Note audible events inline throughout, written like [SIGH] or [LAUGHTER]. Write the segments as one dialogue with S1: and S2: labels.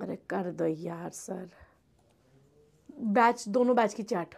S1: अरे कर दो यार सर बैच दोनों बैच की chat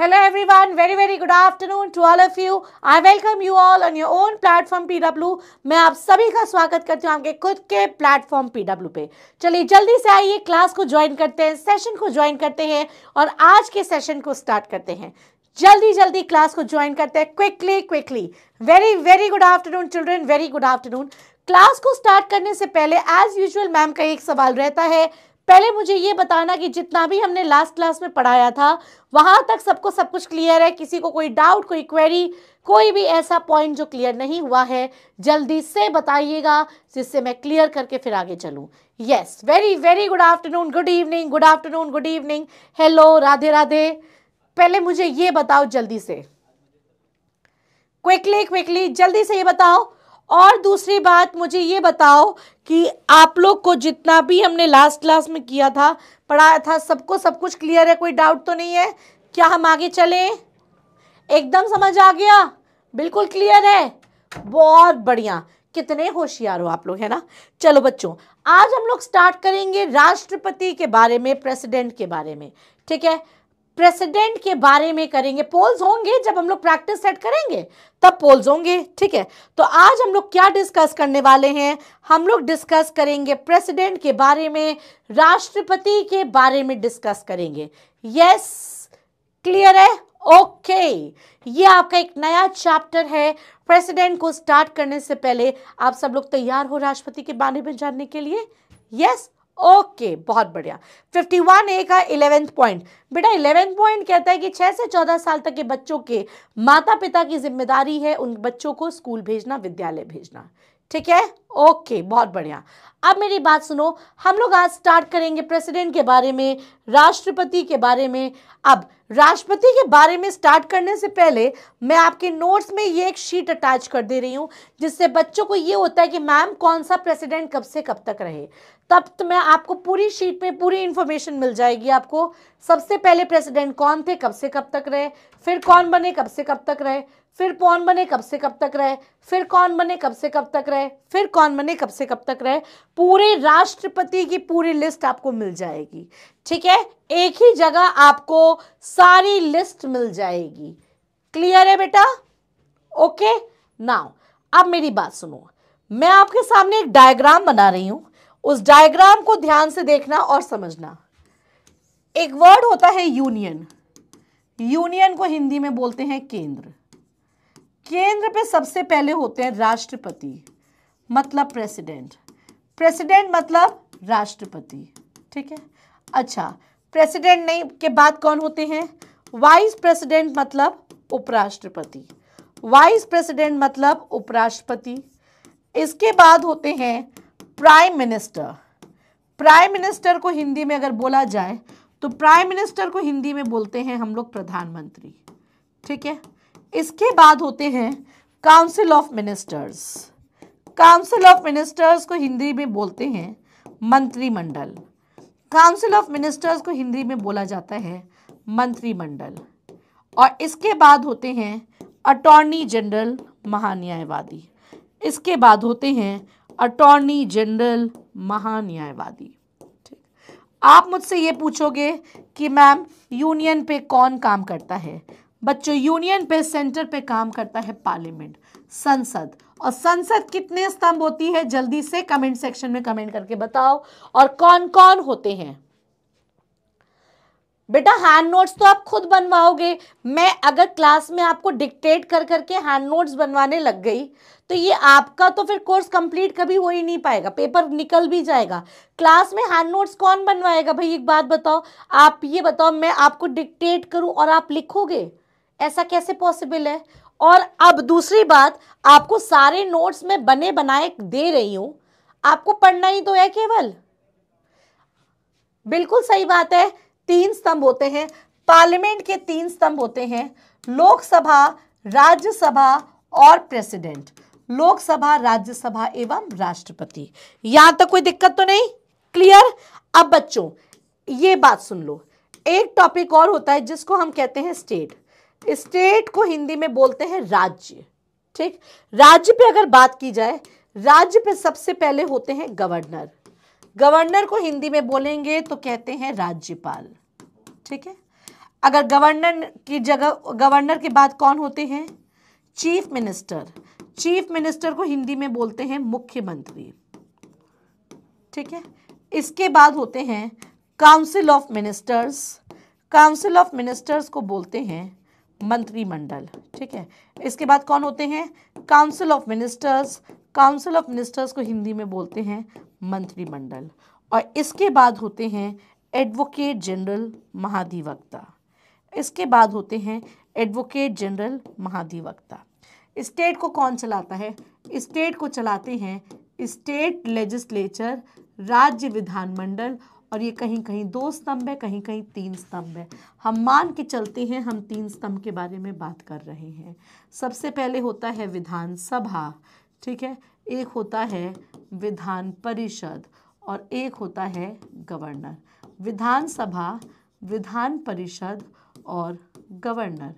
S1: Hello everyone, very very good afternoon to all of you I welcome you all on your own platform PW मैं आप सभी का स्वागत करती हूँ आपके खुद के प्लेटफॉर्म पीडब्ल्यू पे चलिए जल्दी से आइए क्लास को ज्वाइन करते हैं सेशन को ज्वाइन करते हैं और आज के सेशन को स्टार्ट करते हैं जल्दी जल्दी क्लास को ज्वाइन करते हैं quickly quickly very very good afternoon children very good afternoon class को स्टार्ट करने से पहले एज यूजल मैम का एक सवाल रहता है पहले मुझे ये बताना कि जितना भी हमने लास्ट क्लास में पढ़ाया था वहाँ तक सबको सब कुछ क्लियर है किसी को कोई डाउट कोई क्वेरी कोई भी ऐसा पॉइंट जो क्लियर नहीं हुआ है जल्दी से बताइएगा जिससे मैं क्लियर करके फिर आगे चलूँ yes very very good afternoon good evening good afternoon good evening hello Radhe Radhe पहले मुझे ये बताओ जल्दी से क्विकली क्विकली जल्दी से ये बताओ और दूसरी बात मुझे ये बताओ कि आप लोग को जितना भी हमने लास्ट क्लास में किया था पढ़ाया था सबको सब कुछ क्लियर है कोई डाउट तो नहीं है क्या हम आगे चले एकदम समझ आ गया बिल्कुल क्लियर है बहुत बढ़िया कितने होशियार हो आप लोग है ना चलो बच्चों आज हम लोग स्टार्ट करेंगे राष्ट्रपति के बारे में प्रेसिडेंट के बारे में ठीक है प्रेसिडेंट के बारे में करेंगे पोल्स होंगे जब हम लोग प्रैक्टिस सेट करेंगे तब पोल्स होंगे ठीक है तो आज हम लोग क्या डिस्कस करने वाले हैं हम लोग डिस्कस करेंगे प्रेसिडेंट के बारे में राष्ट्रपति के बारे में डिस्कस करेंगे यस क्लियर है ओके okay. ये आपका एक नया चैप्टर है प्रेसिडेंट को स्टार्ट करने से पहले आप सब लोग तैयार हो राष्ट्रपति के बारे में जानने के लिए यस yes? ओके बहुत बढ़िया 51 ए का इलेवेंथ पॉइंट बेटा इलेवेंथ पॉइंट कहता है कि छः से चौदह साल तक के बच्चों के माता पिता की जिम्मेदारी है उन बच्चों को स्कूल भेजना विद्यालय भेजना ठीक है ओके okay, बहुत बढ़िया अब मेरी बात सुनो हम लोग आज स्टार्ट करेंगे प्रेसिडेंट के बारे में राष्ट्रपति के बारे में अब राष्ट्रपति के बारे में स्टार्ट करने से पहले मैं आपके नोट्स में ये एक शीट अटैच कर दे रही हूँ जिससे बच्चों को ये होता है कि मैम कौन सा प्रेसिडेंट कब से कब तक रहे तब तो मैं आपको पूरी शीट पे पूरी इन्फॉर्मेशन मिल जाएगी आपको सबसे पहले प्रेसिडेंट कौन थे कब से कब तक रहे फिर कौन बने कब से कब तक रहे फिर कौन बने कब से कब तक रहे फिर कौन बने कब से कब तक रहे फिर कौन बने कब से कब तक रहे पूरे राष्ट्रपति की पूरी लिस्ट आपको मिल जाएगी ठीक है एक ही जगह आपको सारी लिस्ट मिल जाएगी क्लियर है बेटा ओके नाउ अब मेरी बात सुनो मैं आपके सामने एक डायग्राम बना रही हूँ उस डायग्राम को ध्यान से देखना और समझना एक वर्ड होता है यूनियन यूनियन को हिंदी में बोलते हैं केंद्र केंद्र पे सबसे पहले होते हैं राष्ट्रपति मतलब प्रेसिडेंट प्रेसिडेंट मतलब राष्ट्रपति ठीक है अच्छा प्रेसिडेंट नहीं के बाद कौन होते हैं वाइस प्रेसिडेंट मतलब उपराष्ट्रपति वाइस प्रेसिडेंट मतलब उपराष्ट्रपति इसके बाद होते हैं प्राइम मिनिस्टर प्राइम मिनिस्टर को हिंदी में अगर बोला जाए तो प्राइम मिनिस्टर को हिंदी में बोलते हैं हम लोग प्रधानमंत्री ठीक है इसके बाद होते हैं council of ministers council of ministers को हिंदी में बोलते हैं मंत्रिमंडल काउंसिल ऑफ मिनिस्टर्स को हिंदी में बोला जाता है मंत्रिमंडल और इसके बाद होते हैं अटॉर्नी जनरल महान्यायवादी इसके बाद होते हैं अटॉर्नी जनरल महान्यायवादी आप मुझसे ये पूछोगे कि मैम यूनियन पे कौन काम करता है बच्चों यूनियन पे सेंटर पे काम करता है पार्लियामेंट संसद और संसद कितने स्तंभ होती है जल्दी से कमेंट सेक्शन में कमेंट करके बताओ और कौन कौन होते हैं बेटा हैंड नोट्स तो आप खुद बनवाओगे मैं अगर क्लास में आपको डिक्टेट कर करके हैंड नोट्स बनवाने लग गई तो ये आपका तो फिर कोर्स कंप्लीट कभी हो ही नहीं पाएगा पेपर निकल भी जाएगा क्लास में हैंड नोट्स कौन बनवाएगा भाई एक बात बताओ आप ये बताओ मैं आपको डिक्टेट करूं और आप लिखोगे ऐसा कैसे पॉसिबल है और अब दूसरी बात आपको सारे नोट्स में बने बनाए दे रही हूँ आपको पढ़ना ही तो है केवल बिल्कुल सही बात है तीन स्तंभ होते हैं पार्लियामेंट के तीन स्तंभ होते हैं लोकसभा राज्यसभा और प्रेसिडेंट लोकसभा राज्यसभा एवं राष्ट्रपति यहां तक कोई दिक्कत तो नहीं क्लियर अब बच्चों ये बात सुन लो एक टॉपिक और होता है जिसको हम कहते हैं स्टेट स्टेट को हिंदी में बोलते हैं राज्य ठीक राज्य पे अगर बात की जाए राज्य पे सबसे पहले होते हैं गवर्नर गवर्नर को हिंदी में बोलेंगे तो कहते हैं राज्यपाल ठीक है अगर गवर्नर की जगह गवर्नर के बाद कौन होते हैं चीफ मिनिस्टर चीफ मिनिस्टर को हिंदी में बोलते हैं मुख्यमंत्री ठीक है इसके बाद होते हैं council of ministers council of ministers को बोलते हैं मंत्रिमंडल ठीक है इसके बाद कौन होते हैं council of ministers council of ministers को हिंदी में बोलते हैं मंत्रिमंडल और इसके बाद होते हैं एडवोकेट जनरल महाधिवक्ता इसके बाद होते हैं एडवोकेट जनरल महाधिवक्ता स्टेट को कौन चलाता है स्टेट को चलाते हैं स्टेट लेजिस्लेचर राज्य विधानमंडल और ये कहीं कहीं दो स्तंभ है कहीं कहीं तीन स्तंभ है हम मान के चलते हैं हम तीन स्तंभ के बारे में बात कर रहे हैं सबसे पहले होता है विधानसभा ठीक है एक होता है विधान परिषद और एक होता है गवर्नर विधानसभा विधान परिषद और गवर्नर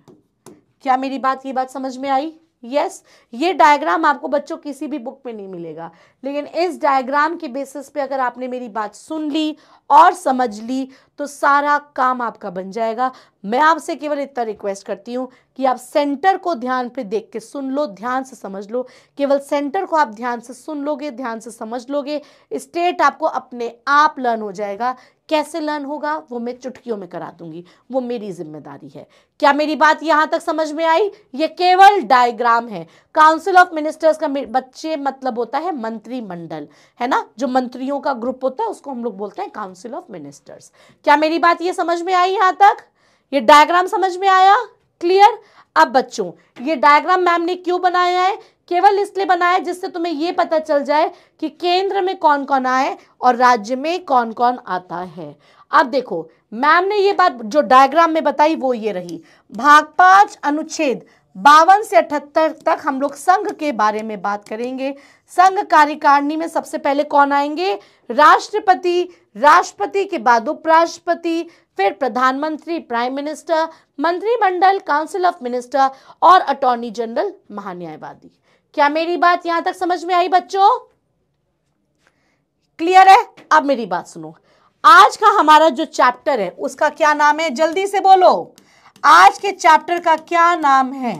S1: क्या मेरी बात ये बात समझ में आई यस yes, ये डायग्राम आपको बच्चों किसी भी बुक में नहीं मिलेगा लेकिन इस डायग्राम के बेसिस पे अगर आपने मेरी बात सुन ली और समझ ली तो सारा काम आपका बन जाएगा मैं आपसे केवल इतना रिक्वेस्ट करती हूँ कि आप सेंटर को ध्यान पे देख के सुन लो ध्यान से समझ लो केवल सेंटर को आप ध्यान से सुन लोगे ध्यान से समझ लोगे स्टेट आपको अपने आप लर्न हो जाएगा कैसे लर्न होगा वो मैं चुटकियों में करा दूंगी वो मेरी जिम्मेदारी है क्या मेरी बात यहां तक समझ में आई ये केवल डायग्राम है काउंसिल ऑफ मिनिस्टर्स का बच्चे मतलब होता है मंत्रिमंडल है ना जो मंत्रियों का ग्रुप होता है उसको हम लोग बोलते हैं काउंसिल ऑफ मिनिस्टर्स क्या मेरी बात ये समझ में आई यहां तक ये डायग्राम समझ में आया क्लियर अब बच्चों ये डायग्राम मैम ने क्यों बनाया है केवल इसलिए बनाया जिससे तुम्हें ये पता चल जाए कि केंद्र में कौन कौन आए और राज्य में कौन कौन आता है अब देखो मैम ने ये बात जो डायग्राम में बताई वो ये रही भाग पांच अनुच्छेद बावन से अठहत्तर तक हम लोग संघ के बारे में बात करेंगे संघ कार्यकारिणी में सबसे पहले कौन आएंगे राष्ट्रपति राष्ट्रपति के बाद उपराष्ट्रपति फिर प्रधानमंत्री प्राइम मिनिस्टर मंत्रिमंडल काउंसिल ऑफ मिनिस्टर और अटॉर्नी जनरल महान्यायवादी क्या मेरी बात यहां तक समझ में आई बच्चों क्लियर है अब मेरी बात सुनो आज का हमारा जो चैप्टर है उसका क्या नाम है जल्दी से बोलो आज के चैप्टर का क्या नाम है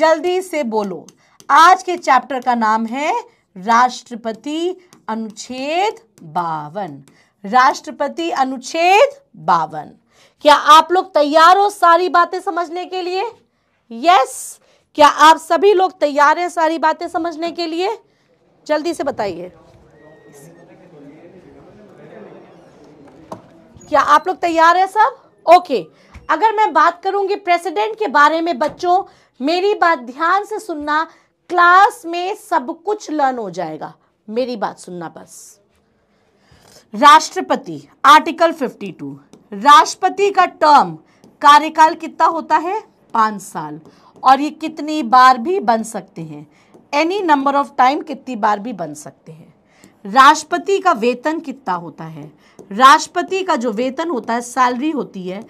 S1: जल्दी से बोलो आज के चैप्टर का नाम है राष्ट्रपति अनुच्छेद बावन राष्ट्रपति अनुच्छेद बावन क्या आप लोग तैयार हो सारी बातें समझने के लिए यस क्या आप सभी लोग तैयार हैं सारी बातें समझने के लिए जल्दी से बताइए क्या आप लोग तैयार हैं सब ओके अगर मैं बात करूंगी प्रेसिडेंट के बारे में बच्चों मेरी बात ध्यान से सुनना क्लास में सब कुछ लर्न हो जाएगा मेरी बात सुनना बस राष्ट्रपति आर्टिकल 52 राष्ट्रपति का टर्म कार्यकाल कितना होता है पांच साल और ये कितनी बार भी बन सकते हैं एनी नंबर ऑफ टाइम कितनी बार भी बन सकते हैं राष्ट्रपति का वेतन कितना होता है राष्ट्रपति का जो वेतन होता है सैलरी होती है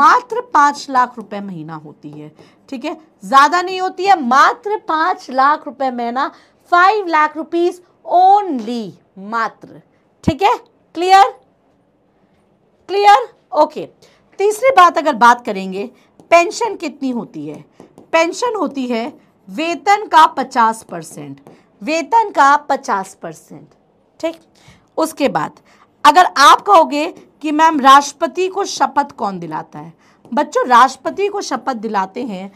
S1: मात्र पाँच लाख रुपए महीना होती है ठीक है ज़्यादा नहीं होती है मात्र पाँच लाख रुपए महीना फाइव लाख रुपीज़ ओनली मात्र ठीक है क्लियर क्लियर ओके तीसरी बात अगर बात करेंगे पेंशन कितनी होती है पेंशन होती है वेतन का पचास परसेंट वेतन का पचास परसेंट ठीक उसके बाद अगर आप कहोगे कि मैम राष्ट्रपति को शपथ कौन दिलाता है बच्चों राष्ट्रपति को शपथ दिलाते हैं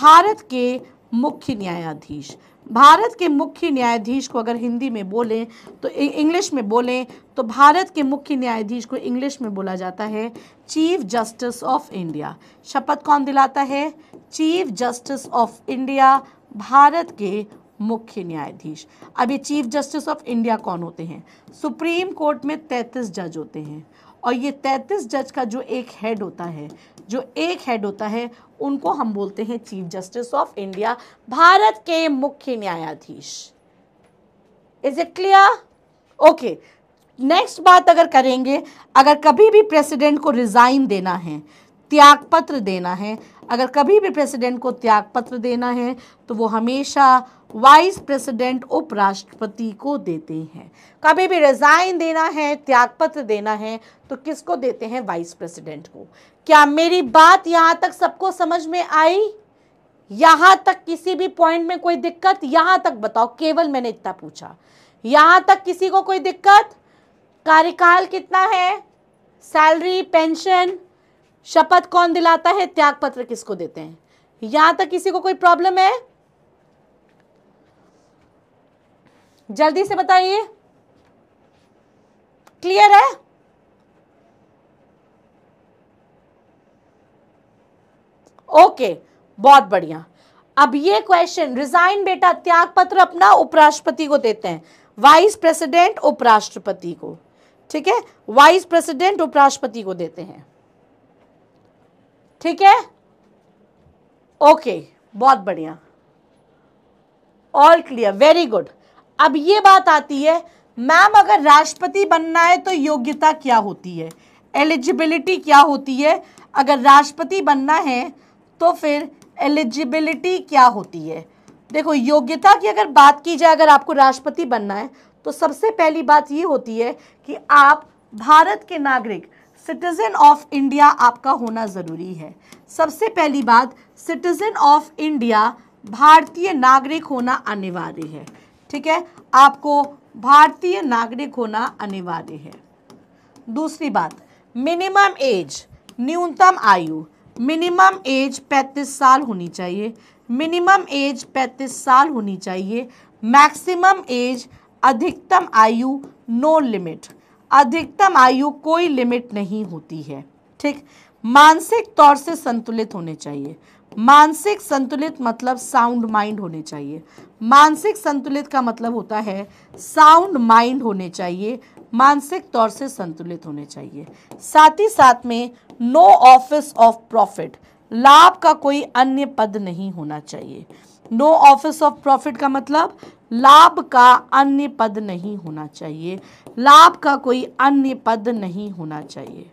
S1: भारत के मुख्य न्यायाधीश भारत के मुख्य न्यायाधीश को अगर हिंदी में बोलें तो इंग्लिश में बोलें तो भारत के मुख्य न्यायाधीश को इंग्लिश में बोला जाता है चीफ जस्टिस ऑफ इंडिया शपथ कौन दिलाता है chief justice of India Bharat के मुख्य न्यायाधीश अब ये चीफ जस्टिस ऑफ इंडिया कौन होते हैं सुप्रीम कोर्ट में तैंतीस जज होते हैं और ये तैंतीस जज का जो एक हेड होता है जो एक हेड होता है उनको हम बोलते हैं chief justice of India Bharat के मुख्य न्यायाधीश is it clear okay next बात अगर करेंगे अगर कभी भी प्रेसिडेंट को रिज़ाइन देना है त्यागपत्र देना है अगर कभी भी प्रेसिडेंट को त्यागपत्र देना है तो वो हमेशा वाइस प्रेसिडेंट उपराष्ट्रपति को देते हैं कभी भी रिज़ाइन देना है त्यागपत्र देना है तो किसको देते हैं वाइस प्रेसिडेंट को क्या मेरी बात यहाँ तक सबको समझ में आई यहाँ तक किसी भी पॉइंट में कोई दिक्कत यहाँ तक बताओ केवल मैंने इतना पूछा यहाँ तक किसी को कोई दिक्कत कार्यकाल कितना है सैलरी पेंशन शपथ कौन दिलाता है त्याग पत्र किसको देते हैं यहां तक किसी को कोई प्रॉब्लम है जल्दी से बताइए क्लियर है ओके बहुत बढ़िया अब ये क्वेश्चन रिजाइन बेटा त्याग पत्र अपना उपराष्ट्रपति को देते हैं वाइस प्रेसिडेंट उपराष्ट्रपति को ठीक है वाइस प्रेसिडेंट उपराष्ट्रपति को देते हैं ठीक है ओके बहुत बढ़िया ऑल क्लियर वेरी गुड अब ये बात आती है मैम अगर राष्ट्रपति बनना है तो योग्यता क्या होती है एलिजिबिलिटी क्या होती है अगर राष्ट्रपति बनना है तो फिर एलिजिबिलिटी क्या होती है देखो योग्यता की अगर बात की जाए अगर आपको राष्ट्रपति बनना है तो सबसे पहली बात ये होती है कि आप भारत के नागरिक सिटीज़न ऑफ इंडिया आपका होना ज़रूरी है सबसे पहली बात सिटीज़न ऑफ इंडिया भारतीय नागरिक होना अनिवार्य है ठीक है आपको भारतीय नागरिक होना अनिवार्य है दूसरी बात मिनिमम एज न्यूनतम आयु मिनिमम एज 35 साल होनी चाहिए मिनिमम एज 35 साल होनी चाहिए मैक्सिमम एज अधिकतम आयु नो लिमिट अधिकतम आयु कोई लिमिट नहीं होती है ठीक मानसिक तौर से संतुलित होने चाहिए मानसिक संतुलित मतलब साउंड माइंड होने चाहिए मानसिक संतुलित का मतलब होता है साउंड माइंड होने चाहिए मानसिक तौर से संतुलित होने चाहिए साथ ही साथ में नो ऑफिस ऑफ प्रॉफिट लाभ का कोई अन्य पद नहीं होना चाहिए नो ऑफिस ऑफ प्रॉफिट का मतलब लाभ का अन्य पद नहीं होना चाहिए लाभ का कोई अन्य पद नहीं होना चाहिए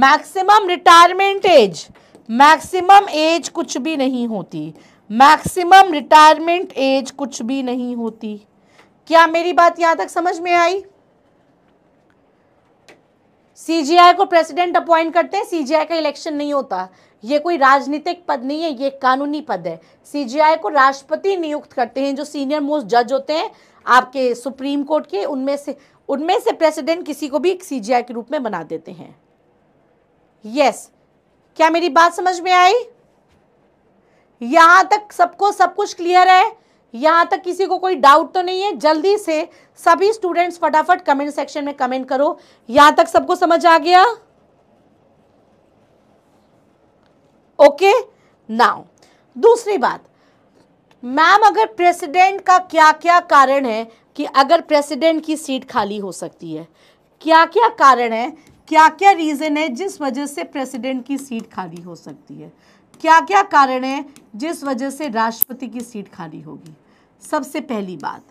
S1: maximum retirement age maximum age कुछ भी नहीं होती मैक्सिमम रिटायरमेंट एज कुछ भी नहीं होती क्या मेरी बात यहां तक समझ में आई सीजीआई को प्रेसिडेंट अपॉइंट करते हैं सीजीआई का इलेक्शन नहीं होता ये कोई राजनीतिक पद नहीं है ये कानूनी पद है सीजीआई को राष्ट्रपति नियुक्त करते हैं जो सीनियर मोस्ट जज होते हैं आपके सुप्रीम कोर्ट के उनमें से उनमें से प्रेसिडेंट किसी को भी सीजीआई के रूप में बना देते हैं यस yes. क्या मेरी बात समझ में आई यहां तक सबको सब कुछ क्लियर है यहां तक किसी को कोई डाउट तो नहीं है जल्दी से सभी स्टूडेंट्स फटाफट कमेंट सेक्शन में कमेंट करो यहां तक सबको समझ आ गया ओके नाउ दूसरी बात मैम अगर प्रेसिडेंट का क्या क्या कारण है कि अगर प्रेसिडेंट की सीट खाली हो सकती है क्या क्या कारण है क्या क्या रीज़न है जिस वजह से प्रेसिडेंट की सीट खाली हो सकती है क्या क्या कारण है जिस वजह से राष्ट्रपति की सीट खाली होगी सबसे पहली बात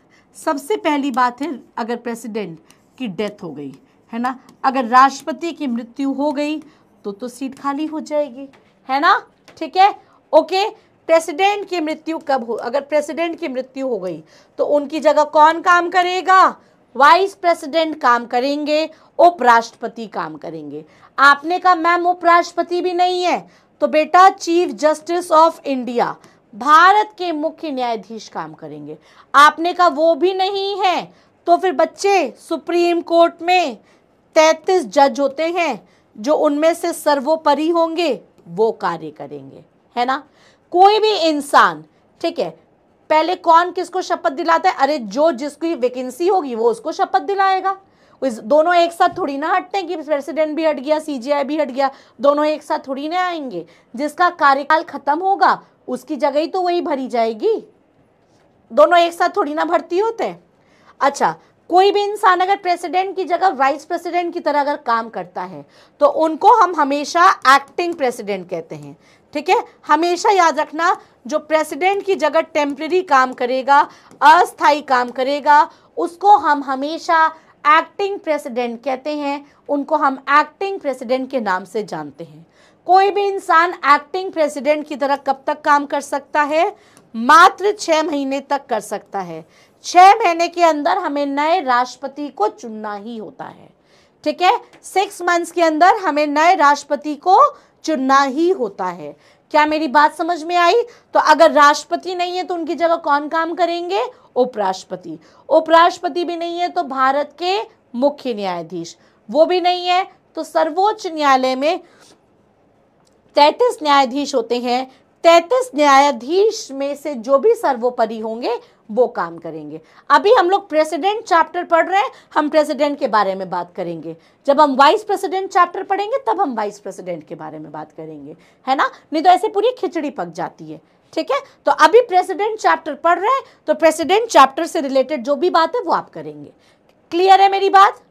S1: सबसे पहली बात है अगर प्रेसिडेंट की डेथ हो गई है ना अगर राष्ट्रपति की मृत्यु हो गई तो तो सीट खाली हो जाएगी है ना ठीक है ओके प्रेसिडेंट की मृत्यु कब हो अगर प्रेसिडेंट की मृत्यु हो गई तो उनकी जगह कौन काम करेगा वाइस प्रेसिडेंट काम करेंगे उपराष्ट्रपति काम करेंगे आपने कहा मैम उपराष्ट्रपति भी नहीं है तो बेटा chief justice of India Bharat के मुख्य न्यायाधीश काम करेंगे आपने कहा वो भी नहीं है तो फिर बच्चे सुप्रीम कोर्ट में तैतीस जज होते हैं जो उनमें से सर्वोपरि होंगे वो कार्य करेंगे है ना कोई भी इंसान ठीक है पहले कौन किसको शपथ दिलाता है अरे जो जिसकी वैकेंसी होगी वो उसको शपथ दिलाएगा इस दोनों एक साथ थोड़ी ना हटते हैं कि प्रेसिडेंट भी हट गया सीजीआई भी हट गया दोनों एक साथ थोड़ी ना आएंगे जिसका कार्यकाल खत्म होगा उसकी जगह ही तो वही भरी जाएगी दोनों एक साथ थोड़ी ना भर्ती होते हैं अच्छा कोई भी इंसान अगर प्रेसिडेंट की जगह वाइस प्रेसिडेंट की तरह अगर काम करता है तो उनको हम हमेशा एक्टिंग प्रेसिडेंट कहते हैं ठीक है हमेशा याद रखना जो प्रेसिडेंट की जगह टेम्प्रेरी काम करेगा अस्थाई काम करेगा उसको हम हमेशा एक्टिंग प्रेसिडेंट कहते हैं उनको हम एक्टिंग प्रेसिडेंट के नाम से जानते हैं कोई भी इंसान एक्टिंग प्रेसिडेंट की तरह कब तक काम कर सकता है मात्र छः महीने तक कर सकता है छह महीने के अंदर हमें नए राष्ट्रपति को चुनना ही होता है ठीक है सिक्स मंथ्स के अंदर हमें नए राष्ट्रपति को चुनना ही होता है क्या मेरी बात समझ में आई तो अगर राष्ट्रपति नहीं है तो उनकी जगह कौन काम करेंगे उपराष्ट्रपति उपराष्ट्रपति भी नहीं है तो भारत के मुख्य न्यायाधीश वो भी नहीं है तो सर्वोच्च न्यायालय में तैतीस न्यायाधीश होते हैं तैतीस न्यायाधीश में से जो भी सर्वोपरि होंगे वो काम करेंगे अभी हम लोग प्रेसिडेंट चैप्टर पढ़ रहे हैं हम प्रेसिडेंट के बारे में बात करेंगे जब हम वाइस प्रेसिडेंट चैप्टर पढ़ेंगे तब हम वाइस प्रेसिडेंट के बारे में बात करेंगे है ना नहीं तो ऐसे पूरी खिचड़ी पक जाती है ठीक है तो अभी प्रेसिडेंट चैप्टर पढ़ रहे हैं तो प्रेसिडेंट चैप्टर से रिलेटेड जो भी बात है वो आप करेंगे क्लियर है मेरी बात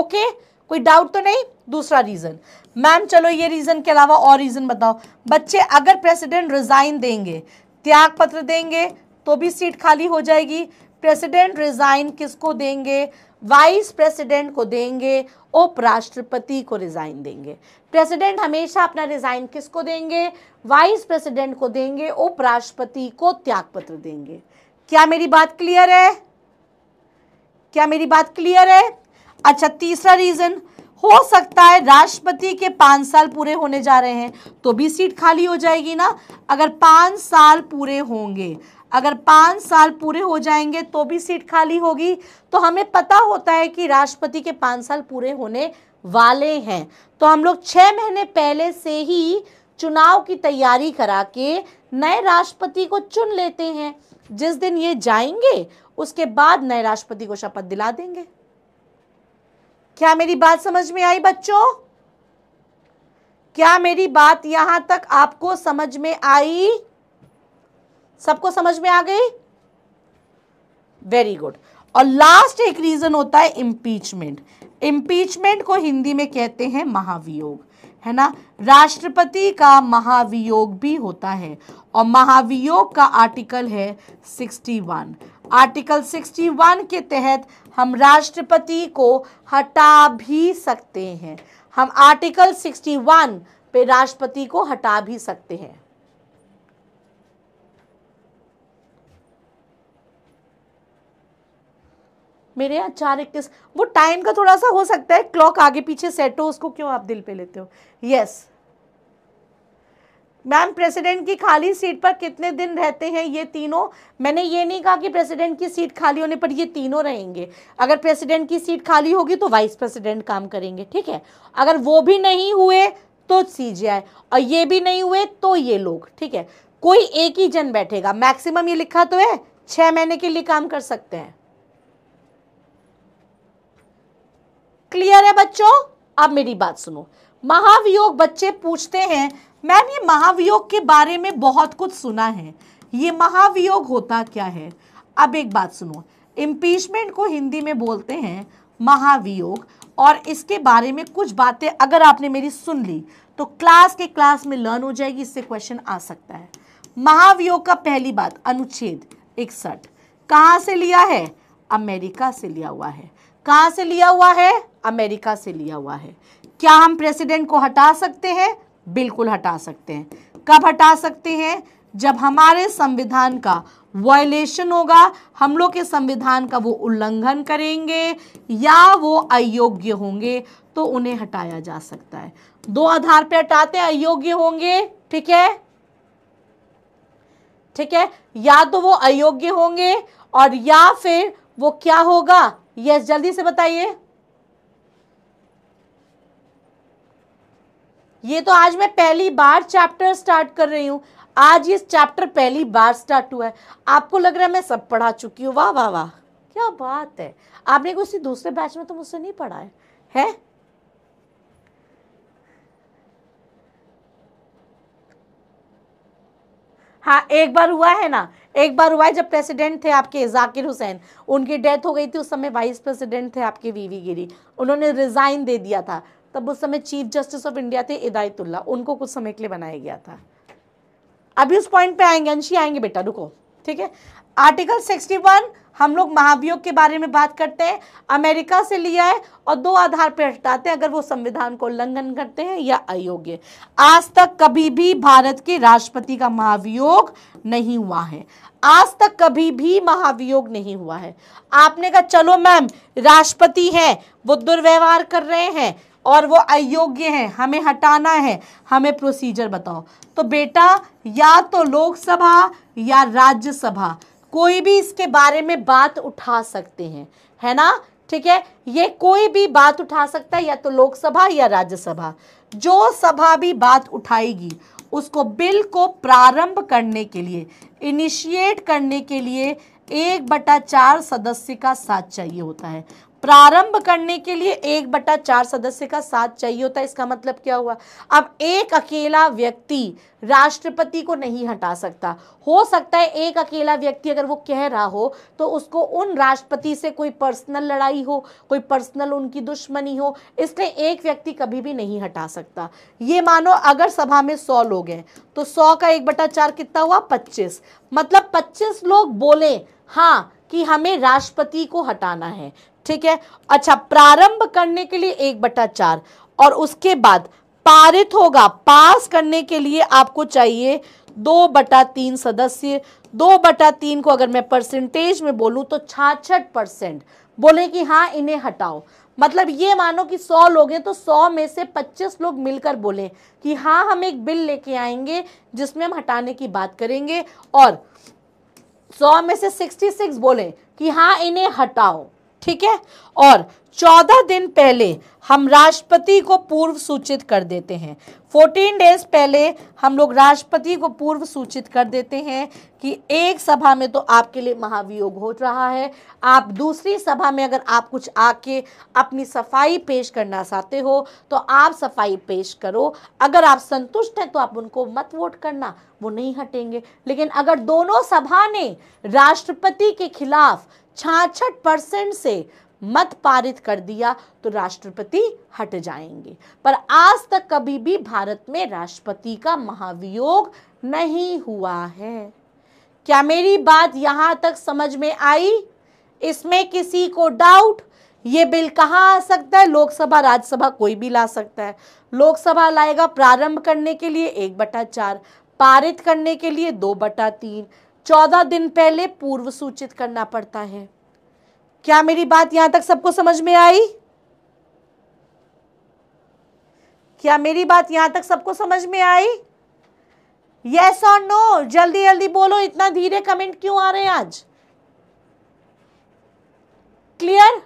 S1: ओके कोई डाउट तो नहीं दूसरा रीज़न मैम चलो ये रीज़न के अलावा और रीज़न बताओ बच्चे अगर प्रेसिडेंट रिज़ाइन देंगे त्याग पत्र देंगे तो भी सीट खाली हो जाएगी प्रेसिडेंट रिजाइन किसको देंगे वाइस प्रेसिडेंट को देंगे उपराष्ट्रपति को रिजाइन देंगे प्रेसिडेंट हमेशा अपना रिजाइन किसको देंगे वाइस प्रेसिडेंट को देंगे उपराष्ट्रपति को त्यागपत्र देंगे क्या मेरी बात क्लियर है क्या मेरी बात क्लियर है अच्छा तीसरा रीजन हो सकता है राष्ट्रपति के पांच साल पूरे होने जा रहे हैं तो भी सीट खाली हो जाएगी ना अगर पांच साल पूरे होंगे अगर पाँच साल पूरे हो जाएंगे तो भी सीट खाली होगी तो हमें पता होता है कि राष्ट्रपति के पाँच साल पूरे होने वाले हैं तो हम लोग छः महीने पहले से ही चुनाव की तैयारी करा के नए राष्ट्रपति को चुन लेते हैं जिस दिन ये जाएंगे उसके बाद नए राष्ट्रपति को शपथ दिला देंगे क्या मेरी बात समझ में आई बच्चों क्या मेरी बात यहां तक आपको समझ में आई सबको समझ में आ गई वेरी गुड और लास्ट एक रीजन होता है इम्पीचमेंट इम्पीचमेंट को हिंदी में कहते हैं महावियोग है ना राष्ट्रपति का महावियोग भी होता है और महावियोग का आर्टिकल है 61 आर्टिकल 61 के तहत हम राष्ट्रपति को हटा भी सकते हैं हम आर्टिकल 61 पे राष्ट्रपति को हटा भी सकते हैं मेरे यहाँ चार इक्कीस वो टाइम का थोड़ा सा हो सकता है क्लॉक आगे पीछे सेट हो उसको क्यों आप दिल पे लेते हो यस मैम प्रेसिडेंट की खाली सीट पर कितने दिन रहते हैं ये तीनों मैंने ये नहीं कहा कि प्रेसिडेंट की सीट खाली होने पर ये तीनों रहेंगे अगर प्रेसिडेंट की सीट खाली होगी तो वाइस प्रेसिडेंट काम करेंगे ठीक है अगर वो भी नहीं हुए तो सी और ये भी नहीं हुए तो ये लोग ठीक है कोई एक ही जन बैठेगा मैक्सिमम ये लिखा तो है छः महीने के लिए काम कर सकते हैं क्लियर है बच्चों अब मेरी बात सुनो महावियोग बच्चे पूछते हैं मैम ये महावियोग के बारे में बहुत कुछ सुना है ये महावियोग होता क्या है अब एक बात सुनो इम्पीचमेंट को हिंदी में बोलते हैं महावियोग और इसके बारे में कुछ बातें अगर आपने मेरी सुन ली तो क्लास के क्लास में लर्न हो जाएगी इससे क्वेश्चन आ सकता है महावियोग का पहली बात अनुच्छेद इकसठ कहाँ से लिया है अमेरिका से लिया हुआ है कहाँ से लिया हुआ है अमेरिका से लिया हुआ है क्या हम प्रेसिडेंट को हटा सकते हैं बिल्कुल हटा सकते हैं कब हटा सकते हैं जब हमारे संविधान का वायलेशन होगा हम लोग के संविधान का वो उल्लंघन करेंगे या वो अयोग्य होंगे तो उन्हें हटाया जा सकता है दो आधार पे हटाते हैं अयोग्य होंगे ठीक है ठीक है या तो वो अयोग्य होंगे और या फिर वो क्या होगा यस जल्दी से बताइए ये तो आज मैं पहली बार चैप्टर स्टार्ट कर रही हूँ आज ये चैप्टर पहली बार स्टार्ट हुआ है आपको लग रहा है मैं सब पढ़ा चुकी हूँ वाह वाह वाह क्या बात है आपने किसी दूसरे बैच में तो मुझसे नहीं पढ़ा है है हाँ एक बार हुआ है ना एक बार हुआ है जब प्रेसिडेंट थे आपके जाकिर हुसैन उनकी डेथ हो गई थी उस समय वाइस प्रेसिडेंट थे आपके वीवी गिरी उन्होंने रिज़ाइन दे दिया था तब उस समय चीफ जस्टिस ऑफ इंडिया थे इदायतुल्ला उनको कुछ समय के लिए बनाया गया था अभी उस पॉइंट पे आएंगे अंशी आएंगे बेटा रुको ठीक है आर्टिकल 61 हम लोग महाभियोग के बारे में बात करते हैं अमेरिका से लिया है और दो आधार पर हटाते हैं अगर वो संविधान को उल्लंघन करते हैं या अयोग्य आज तक कभी भी भारत के राष्ट्रपति का महाभियोग नहीं हुआ है आज तक कभी भी महाभियोग नहीं हुआ है आपने कहा चलो मैम राष्ट्रपति हैं वो दुर्व्यवहार कर रहे हैं और वो अयोग्य हैं हमें हटाना है हमें प्रोसीजर बताओ तो बेटा या तो लोकसभा या राज्यसभा कोई भी इसके बारे में बात उठा सकते हैं है ना ठीक है ये कोई भी बात उठा सकता है या तो लोकसभा या राज्यसभा जो सभा भी बात उठाएगी उसको बिल को प्रारंभ करने के लिए इनिशिएट करने के लिए एक बटा चार सदस्य का साथ चाहिए होता है प्रारंभ करने के लिए एक बटा चार सदस्य का साथ चाहिए होता है इसका मतलब क्या हुआ अब एक अकेला व्यक्ति राष्ट्रपति को नहीं हटा सकता हो सकता है एक अकेला व्यक्ति अगर वो कह रहा हो तो उसको उन राष्ट्रपति से कोई पर्सनल लड़ाई हो कोई पर्सनल उनकी दुश्मनी हो इसलिए एक व्यक्ति कभी भी नहीं हटा सकता ये मानो अगर सभा में सौ लोग हैं तो सौ का एक बटा चार कितना हुआ पच्चीस मतलब पच्चीस लोग बोले हाँ कि हमें राष्ट्रपति को हटाना है ठीक है अच्छा प्रारंभ करने के लिए एक बटा चार और उसके बाद पारित होगा पास करने के लिए आपको चाहिए दो बटा तीन सदस्य दो बटा तीन को अगर मैं परसेंटेज में बोलूँ तो छाछठ परसेंट बोले कि हाँ इन्हें हटाओ मतलब ये मानो कि सौ लोग हैं तो सौ में से पच्चीस लोग मिलकर बोले कि हाँ हम एक बिल लेके आएंगे जिसमें हम हटाने की बात करेंगे और सौ में से सिक्सटी सिक्स बोले कि हाँ इन्हें हटाओ ठीक है और चौदह दिन पहले हम राष्ट्रपति को पूर्व सूचित कर देते हैं फोर्टीन डेज पहले हम लोग राष्ट्रपति को पूर्व सूचित कर देते हैं कि एक सभा में तो आपके लिए महाभियोग हो रहा है आप दूसरी सभा में अगर आप कुछ आके अपनी सफाई पेश करना चाहते हो तो आप सफाई पेश करो अगर आप संतुष्ट हैं तो आप उनको मत वोट करना वो नहीं हटेंगे लेकिन अगर दोनों सभा ने राष्ट्रपति के खिलाफ छाछठ परसेंट से मत पारित कर दिया तो राष्ट्रपति हट जाएंगे पर आज तक कभी भी भारत में राष्ट्रपति का महावियोग नहीं हुआ है क्या मेरी बात यहां तक समझ में आई इसमें किसी को डाउट ये बिल कहाँ आ सकता है लोकसभा राज्यसभा कोई भी ला सकता है लोकसभा लाएगा प्रारंभ करने के लिए एक बटा चार पारित करने के लिए दो बटा तीन चौदह दिन पहले पूर्व सूचित करना पड़ता है क्या मेरी बात यहां तक सबको समझ में आई क्या मेरी बात यहां तक सबको समझ में आई यस और नो जल्दी जल्दी बोलो इतना धीरे कमेंट क्यों आ रहे हैं आज क्लियर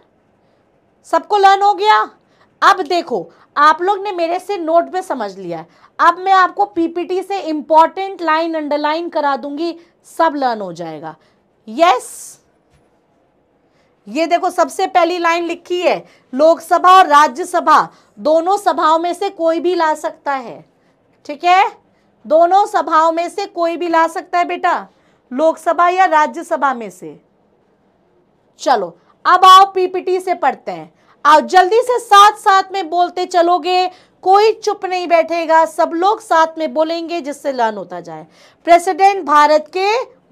S1: सबको लर्न हो गया अब देखो आप लोग ने मेरे से नोट में समझ लिया है अब मैं आपको पीपीटी से इंपॉर्टेंट लाइन अंडरलाइन करा दूंगी सब लर्न हो जाएगा यस yes. ये देखो सबसे पहली लाइन लिखी है लोकसभा और राज्यसभा दोनों सभाओं में से कोई भी ला सकता है ठीक है दोनों सभाओं में से कोई भी ला सकता है बेटा लोकसभा या राज्यसभा में से चलो अब आओ पीपीटी से पढ़ते हैं आप जल्दी से साथ साथ में बोलते चलोगे कोई चुप नहीं बैठेगा सब लोग साथ में बोलेंगे जिससे लर्न होता जाए प्रेसिडेंट भारत के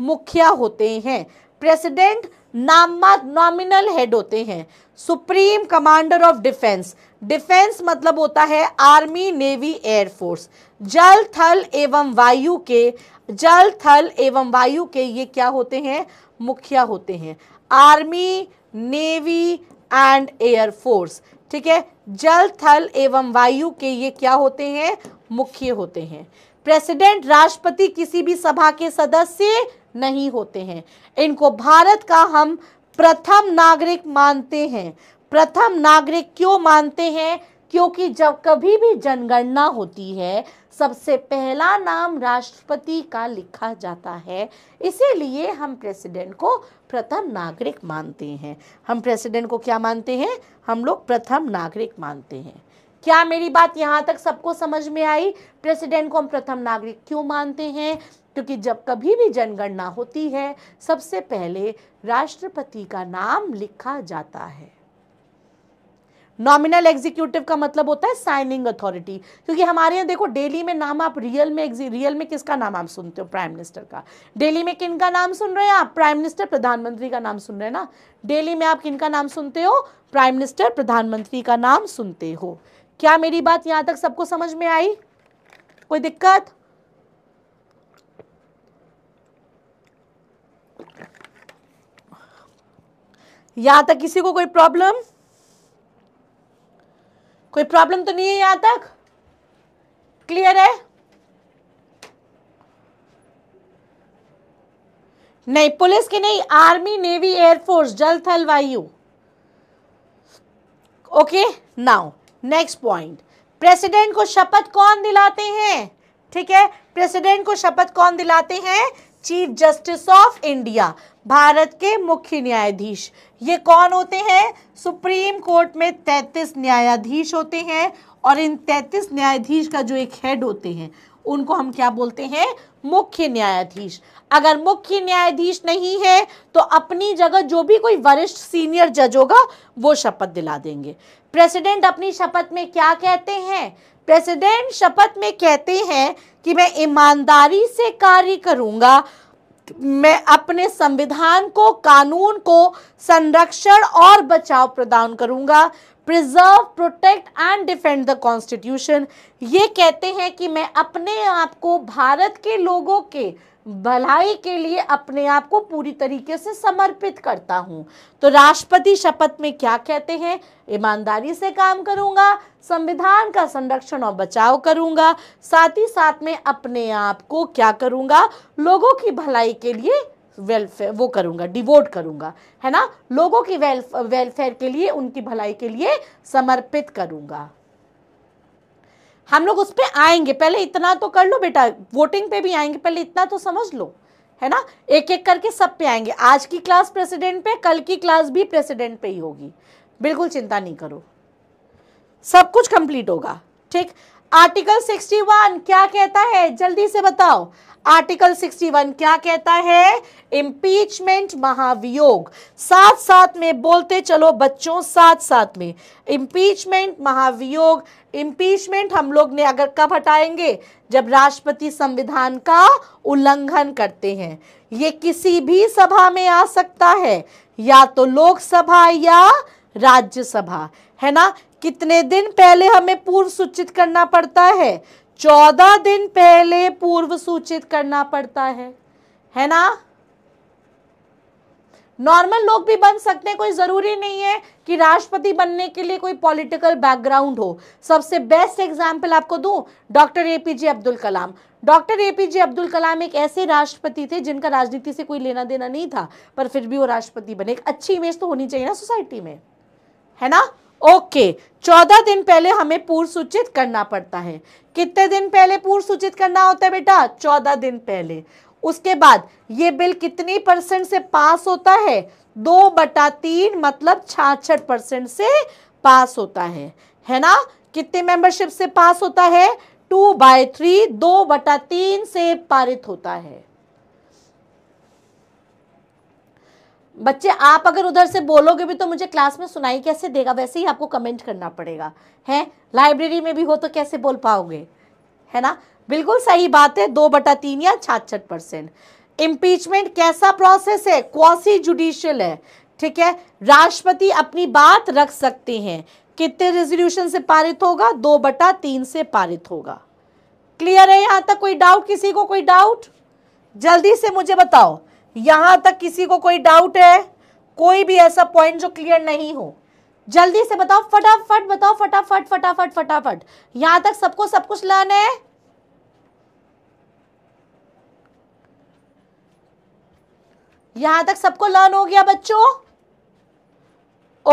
S1: मुखिया होते हैं प्रेसिडेंट नामा नॉमिनल हेड होते हैं supreme commander of defence defence मतलब होता है आर्मी नेवी एयरफोर्स जल थल एवं वायु के जल थल एवं वायु के ये क्या होते हैं मुखिया होते हैं army navy and air force ठीक है जल थल एवं वायु के ये क्या होते हैं मुख्य होते हैं प्रेसिडेंट राष्ट्रपति किसी भी सभा के सदस्य नहीं होते हैं इनको भारत का हम प्रथम नागरिक मानते हैं प्रथम नागरिक क्यों मानते हैं क्योंकि जब कभी भी जनगणना होती है सबसे पहला नाम राष्ट्रपति का लिखा जाता है इसीलिए हम प्रेसिडेंट को प्रथम नागरिक मानते हैं हम प्रेसिडेंट को क्या मानते हैं हम लोग प्रथम नागरिक मानते हैं क्या मेरी बात यहाँ तक सबको समझ में आई प्रेसिडेंट को हम प्रथम नागरिक क्यों मानते हैं क्योंकि जब कभी भी जनगणना होती है सबसे पहले राष्ट्रपति का नाम लिखा जाता है नॉमिनल एग्जीक्यूटिव का मतलब होता है साइनिंग अथॉरिटी क्योंकि हमारे यहाँ देखो डेली में नाम आप रियल में रियल में किसका नाम आप सुनते हो प्राइम मिनिस्टर का डेली में किन का नाम सुन रहे हैं आप प्राइम मिनिस्टर प्रधानमंत्री का नाम सुन रहे हैं ना डेली में आप किन का नाम सुनते हो प्राइम मिनिस्टर प्रधानमंत्री का नाम सुनते हो क्या मेरी बात यहाँ तक सबको समझ में आई कोई दिक्कत यहां तक किसी को कोई प्रॉब्लम कोई प्रॉब्लम तो नहीं है यहां तक क्लियर है नहीं पुलिस की नहीं आर्मी नेवी एयरफोर्स जल थल वायु okay now next point president को शपथ कौन दिलाते हैं ठीक है प्रेसिडेंट को शपथ कौन दिलाते हैं chief justice of India Bharat के मुख्य न्यायाधीश ये कौन होते हैं सुप्रीम कोर्ट में 33 न्यायाधीश होते हैं और इन 33 न्यायाधीश का जो एक हेड होते हैं उनको हम क्या बोलते हैं मुख्य न्यायाधीश अगर मुख्य न्यायाधीश नहीं है तो अपनी जगह जो भी कोई वरिष्ठ सीनियर जज होगा वो शपथ दिला देंगे प्रेसिडेंट अपनी शपथ में क्या कहते हैं प्रेसिडेंट शपथ में कहते हैं कि मैं ईमानदारी से कार्य करूंगा मैं अपने संविधान को कानून को संरक्षण और बचाव प्रदान करूंगा preserve protect and defend the constitution ये कहते हैं कि मैं अपने आप को भारत के लोगों के भलाई के लिए अपने आप को पूरी तरीके से समर्पित करता हूँ तो राष्ट्रपति शपथ में क्या कहते हैं ईमानदारी से काम करूँगा संविधान का संरक्षण और बचाव करूँगा साथ ही साथ में अपने आप को क्या करूँगा लोगों की भलाई के लिए वेलफेयर वो करूंगा डिवोट करूंगा है ना लोगों की वेलफेयर के लिए उनकी भलाई के लिए समर्पित करूंगा हम लोग उस पर आएंगे पहले इतना तो कर लो बेटा वोटिंग पे भी आएंगे पहले इतना तो समझ लो है ना एक एक करके सब पे आएंगे आज की क्लास प्रेसिडेंट पे कल की क्लास भी प्रेसिडेंट पे ही होगी बिल्कुल चिंता नहीं करो सब कुछ कंप्लीट होगा ठीक आर्टिकल 61 क्या कहता है जल्दी से बताओ आर्टिकल 61 क्या कहता है इम्पीचमेंट महाभियोग साथ साथ में बोलते चलो बच्चों साथ साथ में इम्पीचमेंट महाभियोग इम्पीचमेंट हम लोग ने अगर कब हटाएंगे जब राष्ट्रपति संविधान का उल्लंघन करते हैं ये किसी भी सभा में आ सकता है या तो लोकसभा या राज्यसभा है ना कितने दिन पहले हमें पूर्व सूचित करना पड़ता है चौदह दिन पहले पूर्व सूचित करना पड़ता है है ना नॉर्मल लोग भी बन सकते हैं कोई ज़रूरी नहीं है कि राष्ट्रपति बनने के लिए कोई पॉलिटिकल बैकग्राउंड हो सबसे बेस्ट एग्जाम्पल आपको दूं doctor APJ Abdul Kalam doctor APJ Abdul Kalam एक ऐसे राष्ट्रपति थे जिनका राजनीति से कोई लेना देना नहीं था पर फिर भी वो राष्ट्रपति बने एक अच्छी इमेज तो होनी चाहिए ना सोसाइटी में है ना ओके चौदह दिन पहले हमें पूर्व सूचित करना पड़ता है कितने दिन पहले पूर्व सूचित करना होता है बेटा चौदह दिन पहले उसके बाद ये बिल कितनी परसेंट से पास होता है दो बटा तीन मतलब छाछठ परसेंट से पास होता है है ना कितने मेंबरशिप से पास होता है टू बाय थ्री दो बटा तीन से पारित होता है बच्चे आप अगर उधर से बोलोगे भी तो मुझे क्लास में सुनाई कैसे देगा वैसे ही आपको कमेंट करना पड़ेगा है लाइब्रेरी में भी हो तो कैसे बोल पाओगे है ना बिल्कुल सही बात है दो बटा तीन या छाछठ परसेंट इम्पीचमेंट कैसा प्रोसेस है क्वासी जुडिशियल है ठीक है राष्ट्रपति अपनी बात रख सकते हैं कितने रेजोल्यूशन से पारित होगा दो बटा तीन से पारित होगा क्लियर है यहाँ तक कोई डाउट किसी को कोई डाउट जल्दी से मुझे बताओ यहां तक किसी को कोई डाउट है कोई भी ऐसा पॉइंट जो क्लियर नहीं हो जल्दी से बताओ फटाफट बताओ फटाफट फटाफट फटाफट यहां तक सबको सब कुछ लर्न है यहां तक सबको लर्न हो गया बच्चों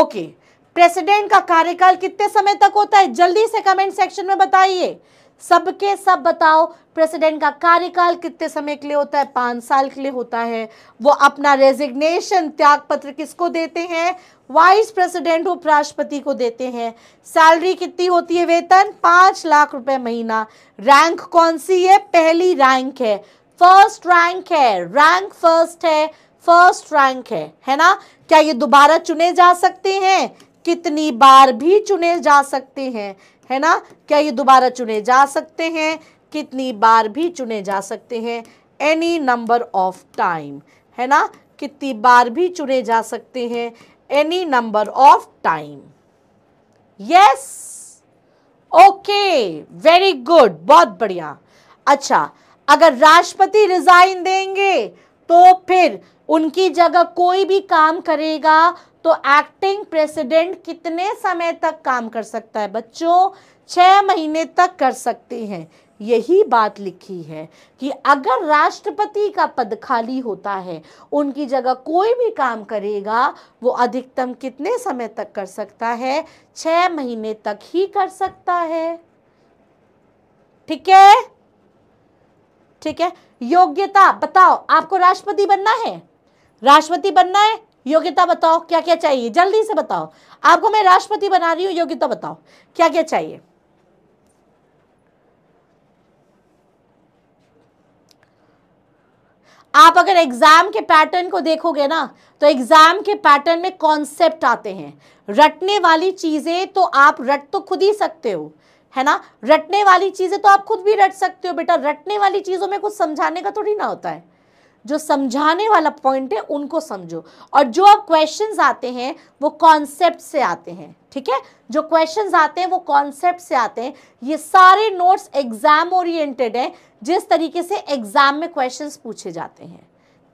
S1: ओके प्रेसिडेंट का कार्यकाल कितने समय तक होता है जल्दी से कमेंट सेक्शन में बताइए सबके सब बताओ प्रेसिडेंट का कार्यकाल कितने समय के लिए होता है पाँच साल के लिए होता है वो अपना रेजिग्नेशन त्याग पत्र किसको देते हैं वाइस प्रेसिडेंट उपराष्ट्रपति को देते हैं सैलरी कितनी होती है वेतन पाँच लाख रुपए महीना रैंक कौन सी है पहली रैंक है फर्स्ट रैंक है रैंक फर्स्ट है फर्स्ट रैंक है है ना क्या ये दोबारा चुने जा सकते हैं कितनी बार भी चुने जा सकते हैं है ना क्या ये दोबारा चुने जा सकते हैं कितनी बार भी चुने जा सकते हैं एनी नंबर ऑफ टाइम है ना कितनी बार भी चुने जा सकते हैं any number of time yes okay very good बहुत बढ़िया अच्छा अगर राष्ट्रपति रिजाइन देंगे तो फिर उनकी जगह कोई भी काम करेगा तो एक्टिंग प्रेसिडेंट कितने समय तक काम कर सकता है बच्चों छः महीने तक कर सकते हैं यही बात लिखी है कि अगर राष्ट्रपति का पद खाली होता है उनकी जगह कोई भी काम करेगा वो अधिकतम कितने समय तक कर सकता है छः महीने तक ही कर सकता है ठीक है ठीक है योग्यता बताओ आपको राष्ट्रपति बनना है राष्ट्रपति बनना है योग्यता बताओ क्या क्या चाहिए जल्दी से बताओ आपको मैं राष्ट्रपति बना रही हूँ योग्यता बताओ क्या क्या चाहिए आप अगर एग्जाम के पैटर्न को देखोगे ना तो एग्जाम के पैटर्न में कॉन्सेप्ट आते हैं रटने वाली चीजें तो आप रट तो खुद ही सकते हो है ना रटने वाली चीजें तो आप खुद भी रट सकते हो बेटा रटने वाली चीजों में कुछ समझाने का थोड़ी ना होता है जो समझाने वाला पॉइंट है उनको समझो और जो अब क्वेश्चंस आते हैं वो कॉन्सेप्ट से आते हैं ठीक है जो क्वेश्चंस आते हैं वो कॉन्सेप्ट से आते हैं ये सारे नोट्स एग्जाम ओरिएंटेड हैं जिस तरीके से एग्जाम में क्वेश्चंस पूछे जाते हैं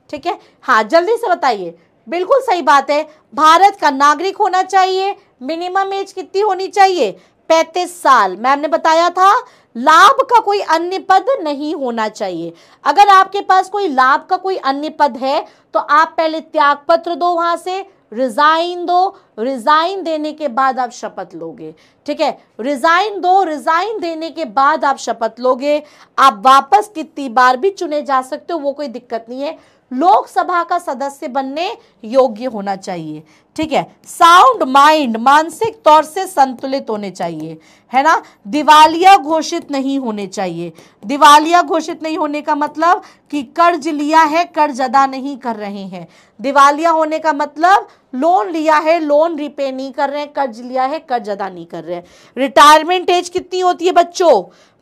S1: ठीक है हाँ जल्दी से बताइए बिल्कुल सही बात है भारत का नागरिक होना चाहिए मिनिमम एज कितनी होनी चाहिए पैंतीस साल मैम ने बताया था लाभ का कोई अन्य पद नहीं होना चाहिए अगर आपके पास कोई लाभ का कोई अन्य पद है तो आप पहले त्याग पत्र दो वहां से रिजाइन दो रिजाइन देने के बाद आप शपथ लोगे ठीक है रिजाइन दो रिजाइन देने के बाद आप शपथ लोगे आप वापस कितनी बार भी चुने जा सकते हो वो कोई दिक्कत नहीं है लोकसभा का सदस्य बनने योग्य होना चाहिए ठीक है साउंड माइंड मानसिक तौर से संतुलित होने चाहिए है ना दिवालिया घोषित नहीं होने चाहिए दिवालिया घोषित नहीं होने का मतलब कि कर्ज लिया है कर्ज अदा नहीं कर रहे हैं दिवालिया होने का मतलब लोन लिया है लोन रिपे नहीं कर रहे हैं कर्ज लिया है कर्ज अदा नहीं कर रहे हैं रिटायरमेंट एज कितनी होती है बच्चों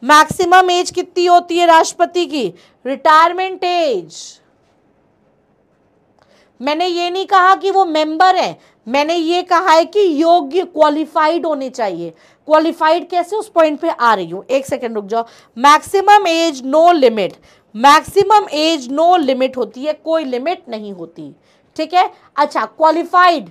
S1: मैक्सिमम एज कितनी होती है राष्ट्रपति की रिटायरमेंट एज मैंने ये नहीं कहा कि वो मेंबर है मैंने ये कहा है कि योग्य क्वालिफाइड होने चाहिए क्वालिफाइड कैसे उस पॉइंट पे आ रही हूँ एक सेकंड रुक जाओ maximum age no limit maximum age no limit होती है कोई लिमिट नहीं होती ठीक है अच्छा क्वालिफाइड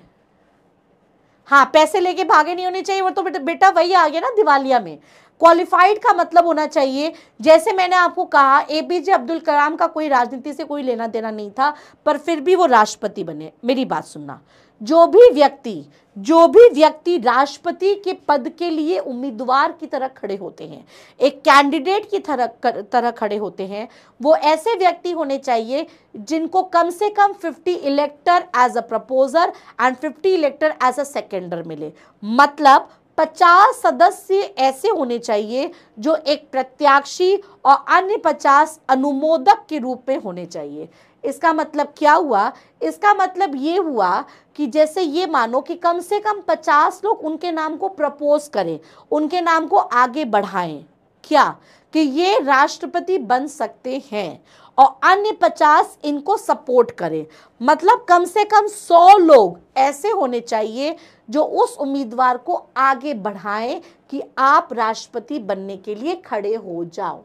S1: हाँ पैसे लेके भागे नहीं होने चाहिए वो तो बेटा बेटा वही आ गया ना दिवालिया में क्वालिफाइड का मतलब होना चाहिए जैसे मैंने आपको कहा ए पी जे अब्दुल कलाम का कोई राजनीति से कोई लेना देना नहीं था पर फिर भी वो राष्ट्रपति बने मेरी बात सुनना जो भी व्यक्ति जो भी व्यक्ति राष्ट्रपति के पद के लिए उम्मीदवार की तरह खड़े होते हैं एक कैंडिडेट की तरह तरह खड़े होते हैं वो ऐसे व्यक्ति होने चाहिए जिनको कम से कम 50 elector as a proposer and 50 elector as a seconder मिले मतलब पचास सदस्य ऐसे होने चाहिए जो एक प्रत्याशी और अन्य पचास अनुमोदक के रूप में होने चाहिए इसका मतलब क्या हुआ इसका मतलब ये हुआ कि जैसे ये मानो कि कम से कम पचास लोग उनके नाम को प्रपोज करें उनके नाम को आगे बढ़ाएं क्या कि ये राष्ट्रपति बन सकते हैं और अन्य पचास इनको सपोर्ट करें मतलब कम से कम सौ लोग ऐसे होने चाहिए जो उस उम्मीदवार को आगे बढ़ाएं कि आप राष्ट्रपति बनने के लिए खड़े हो जाओ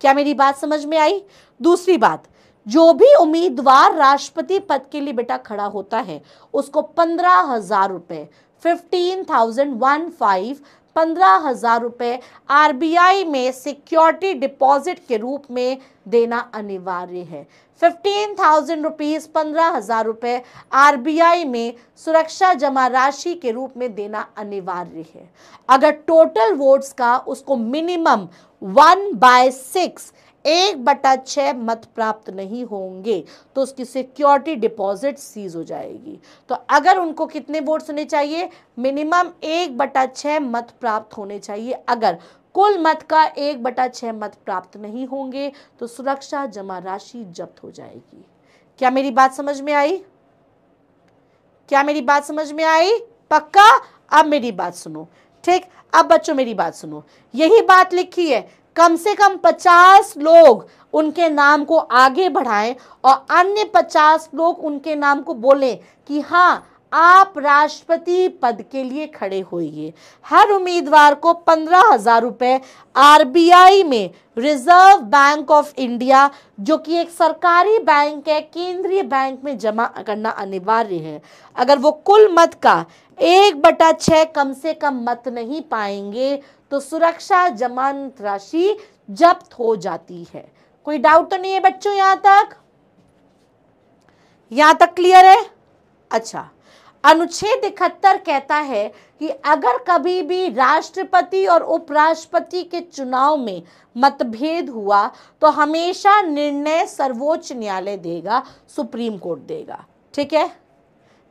S1: क्या मेरी बात समझ में आई दूसरी बात जो भी उम्मीदवार राष्ट्रपति पद के लिए बेटा खड़ा होता है उसको पंद्रह हजार रुपये फिफ्टीन थाउजेंड वन फाइव पंद्रह हज़ार रुपये आर में सिक्योरिटी डिपॉजिट के रूप में देना अनिवार्य है फिफ्टीन थाउजेंड रुपीज़ पंद्रह हज़ार रुपये आर में सुरक्षा जमा राशि के रूप में देना अनिवार्य है अगर टोटल वोट्स का उसको मिनिमम वन बाय सिक्स एक बटा छः मत प्राप्त नहीं होंगे तो उसकी सिक्योरिटी डिपॉजिट सीज हो जाएगी तो अगर उनको कितने वोट्स होने चाहिए मिनिमम एक बटा छः मत प्राप्त होने चाहिए अगर कुल मत का एक बटा छः मत प्राप्त नहीं होंगे तो सुरक्षा जमा राशि जब्त हो जाएगी क्या मेरी बात समझ में आई क्या मेरी बात समझ में आई पक्का अब मेरी बात सुनो ठीक अब बच्चों मेरी बात सुनो यही बात लिखी है कम से कम पचास लोग उनके नाम को आगे बढ़ाएं और अन्य पचास लोग उनके नाम को बोलें कि हाँ आप राष्ट्रपति पद के लिए खड़े होइए हर उम्मीदवार को पंद्रह हजार रुपये आर में रिजर्व बैंक ऑफ इंडिया जो कि एक सरकारी बैंक है केंद्रीय बैंक में जमा करना अनिवार्य है अगर वो कुल मत का एक बटा छः कम से कम मत नहीं पाएंगे तो सुरक्षा जमानत राशि जब्त हो जाती है कोई डाउट तो नहीं है बच्चों यहाँ तक यहां तक क्लियर है अच्छा अनुच्छेद इकहत्तर कहता है कि अगर कभी भी राष्ट्रपति और उपराष्ट्रपति के चुनाव में मतभेद हुआ तो हमेशा निर्णय सर्वोच्च न्यायालय देगा सुप्रीम कोर्ट देगा ठीक है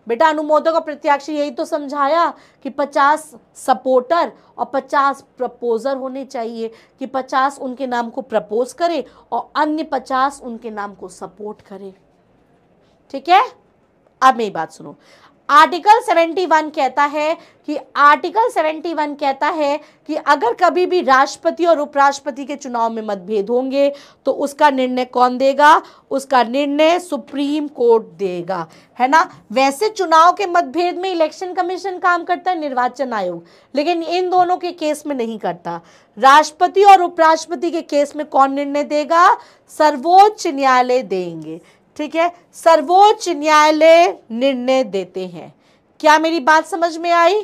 S1: बेटा अनुमोदक और प्रत्याशी यही तो समझाया कि 50 सपोर्टर और 50 प्रपोजर होने चाहिए कि 50 उनके नाम को प्रपोज करे और अन्य 50 उनके नाम को सपोर्ट करे ठीक है अब मेरी बात सुनो आर्टिकल 71 कहता है कि आर्टिकल 71 कहता है कि अगर कभी भी राष्ट्रपति और उपराष्ट्रपति के चुनाव में मतभेद होंगे तो उसका निर्णय कौन देगा उसका निर्णय सुप्रीम कोर्ट देगा है ना वैसे चुनाव के मतभेद में इलेक्शन कमीशन काम करता है निर्वाचन आयोग लेकिन इन दोनों के केस में नहीं करता राष्ट्रपति और उपराष्ट्रपति के केस में कौन निर्णय देगा सर्वोच्च न्यायालय देंगे ठीक है सर्वोच्च न्यायालय निर्णय देते हैं क्या मेरी बात समझ में आई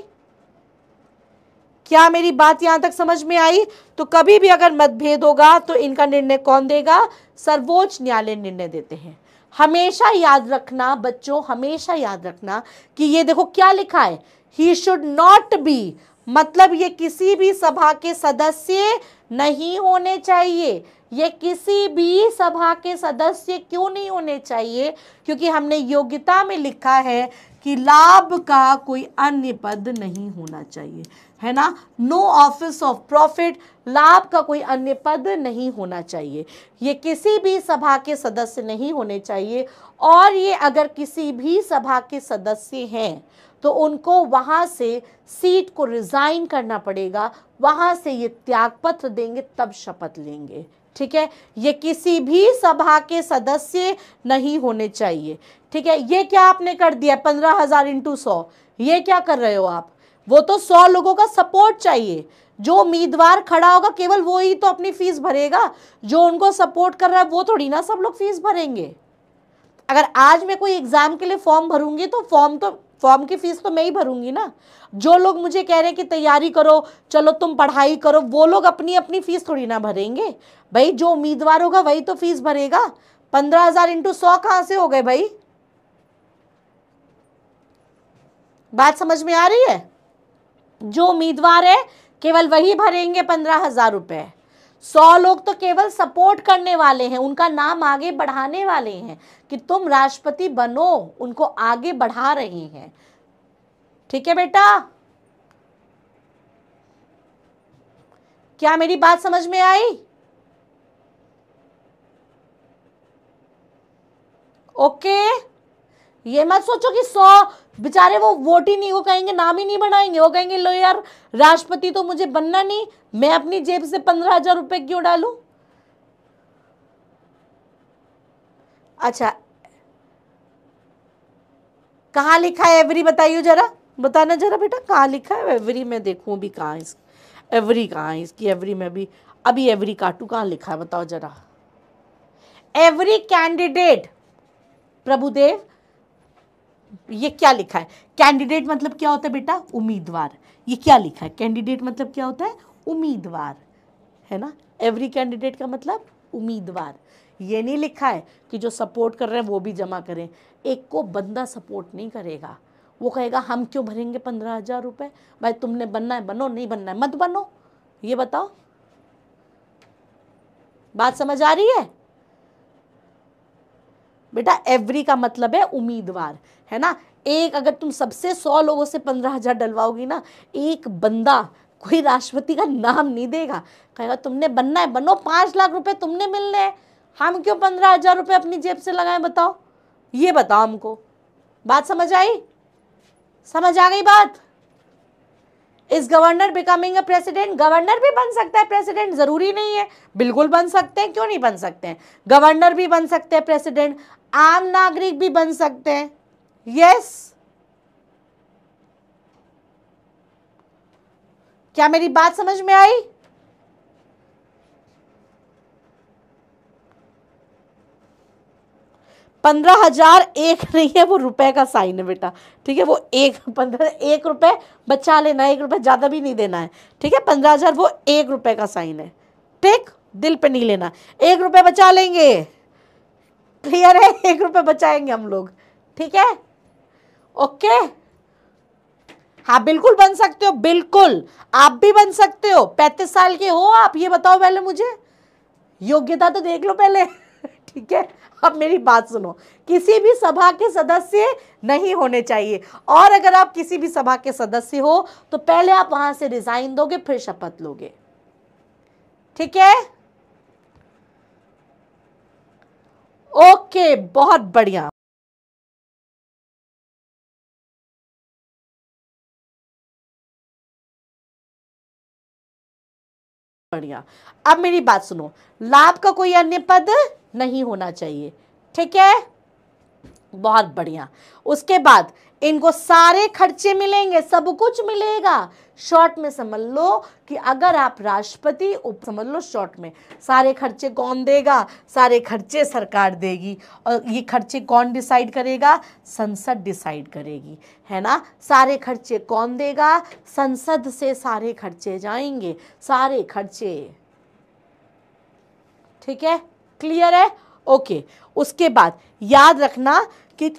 S1: क्या मेरी बात यहां तक समझ में आई तो कभी भी अगर मतभेद होगा तो इनका निर्णय कौन देगा सर्वोच्च न्यायालय निर्णय देते हैं हमेशा याद रखना बच्चों हमेशा याद रखना कि ये देखो क्या लिखा है ही शुड नॉट बी मतलब ये किसी भी सभा के सदस्य नहीं होने चाहिए ये किसी भी सभा के सदस्य क्यों नहीं होने चाहिए क्योंकि हमने योग्यता में लिखा है कि लाभ का कोई अन्य पद नहीं होना चाहिए है ना नो ऑफिस ऑफ प्रॉफिट लाभ का कोई अन्य पद नहीं होना चाहिए ये किसी भी सभा के सदस्य नहीं होने चाहिए और ये अगर किसी भी सभा के सदस्य हैं तो उनको वहाँ से सीट को रिज़ाइन करना पड़ेगा वहाँ से ये त्यागपत्र देंगे तब शपथ लेंगे ठीक है ये किसी भी सभा के सदस्य नहीं होने चाहिए ठीक है ये क्या आपने कर दिया पंद्रह हज़ार इंटू सौ ये क्या कर रहे हो आप वो तो सौ लोगों का सपोर्ट चाहिए जो उम्मीदवार खड़ा होगा केवल वो ही तो अपनी फीस भरेगा जो उनको सपोर्ट कर रहा है वो थोड़ी ना सब लोग फीस भरेंगे अगर आज मैं कोई एग्ज़ाम के लिए फॉर्म भरूंगी तो फॉर्म तो फॉर्म की फीस तो मैं ही भरूंगी ना जो लोग मुझे कह रहे हैं कि तैयारी करो चलो तुम पढ़ाई करो वो लोग अपनी अपनी फीस थोड़ी ना भरेंगे भाई जो उम्मीदवार होगा वही तो फीस भरेगा पंद्रह हजार इंटू सौ कहां से हो गए भाई बात समझ में आ रही है जो उम्मीदवार है केवल वही भरेंगे पंद्रह हजार रुपये सौ लोग तो केवल सपोर्ट करने वाले हैं उनका नाम आगे बढ़ाने वाले हैं कि तुम राष्ट्रपति बनो उनको आगे बढ़ा रहे हैं ठीक है बेटा क्या मेरी बात समझ में आई ओके okay. ये मत सोचो कि सौ बेचारे वो वोट ही नहीं वो कहेंगे नाम ही नहीं बनाएंगे वो कहेंगे लो यार राष्ट्रपति तो मुझे बनना नहीं मैं अपनी जेब से पंद्रह हजार रुपये क्यों डालू अच्छा कहाँ लिखा है एवरी बताइए जरा बताना जरा बेटा कहाँ लिखा है एवरी में देखूँ भी कहाँ इस एवरी कहाँ इसकी एवरी में भी अभी एवरी काटू कहाँ लिखा है बताओ जरा एवरी कैंडिडेट प्रभुदेव ये क्या लिखा है कैंडिडेट मतलब क्या होता है बेटा उम्मीदवार ये क्या लिखा है कैंडिडेट मतलब क्या होता है उम्मीदवार है ना एवरी कैंडिडेट का मतलब उम्मीदवार ये नहीं लिखा है कि जो सपोर्ट कर रहे हैं वो भी जमा करें एक को बंदा सपोर्ट नहीं करेगा वो कहेगा हम क्यों भरेंगे पंद्रह हज़ार रुपये भाई तुमने बनना है बनो नहीं बनना है मत बनो ये बताओ बात समझ आ रही है बेटा एवरी का मतलब है उम्मीदवार है ना एक अगर तुम सबसे सौ लोगों से पंद्रह हज़ार डलवाओगी ना एक बंदा कोई राष्ट्रपति का नाम नहीं देगा कहेगा तुमने बनना है बनो पांच लाख रुपए तुमने मिलने हैं हम क्यों पंद्रह हज़ार रुपये अपनी जेब से लगाए बताओ ये बताओ हमको बात समझ आई समझ आ गई बात इस governor becoming a president governor भी बन सकता है प्रेसिडेंट ज़रूरी नहीं है बिल्कुल बन सकते हैं क्यों नहीं बन सकते हैं गवर्नर भी बन सकते हैं प्रेसिडेंट आम नागरिक भी बन सकते हैं यस क्या मेरी बात समझ में आई पंद्रह हजार एक नहीं है वो रुपए का साइन है बेटा ठीक है वो एक पंद्रह एक रुपए बचा लेना एक रुपए ज़्यादा भी नहीं देना है ठीक है पंद्रह हजार वो एक रुपए का साइन है ठीक दिल पे नहीं लेना एक रुपए बचा लेंगे क्लियर है एक रुपए बचाएंगे हम लोग ठीक है ओके हाँ बिल्कुल बन सकते हो बिल्कुल आप भी बन सकते हो पैंतीस साल के हो आप ये बताओ पहले मुझे योग्यता तो देख लो पहले [LAUGHS] ठीक है अब मेरी बात सुनो किसी भी सभा के सदस्य नहीं होने चाहिए और अगर आप किसी भी सभा के सदस्य हो तो पहले आप वहां से रिजाइन दोगे फिर शपथ लोगे ठीक है ओके बहुत बढ़िया बढ़िया अब मेरी बात सुनो लाभ का कोई अन्य पद नहीं होना चाहिए ठीक है बहुत बढ़िया उसके बाद इनको सारे खर्चे मिलेंगे सब कुछ मिलेगा शॉर्ट में समझ लो कि अगर आप राष्ट्रपति उप समझ लो शॉर्ट में सारे खर्चे कौन देगा सारे खर्चे सरकार देगी और ये खर्चे कौन डिसाइड करेगा संसद डिसाइड करेगी है ना सारे खर्चे कौन देगा संसद से सारे खर्चे जाएंगे सारे खर्चे ठीक है क्लियर है ओके उसके बाद याद रखना कि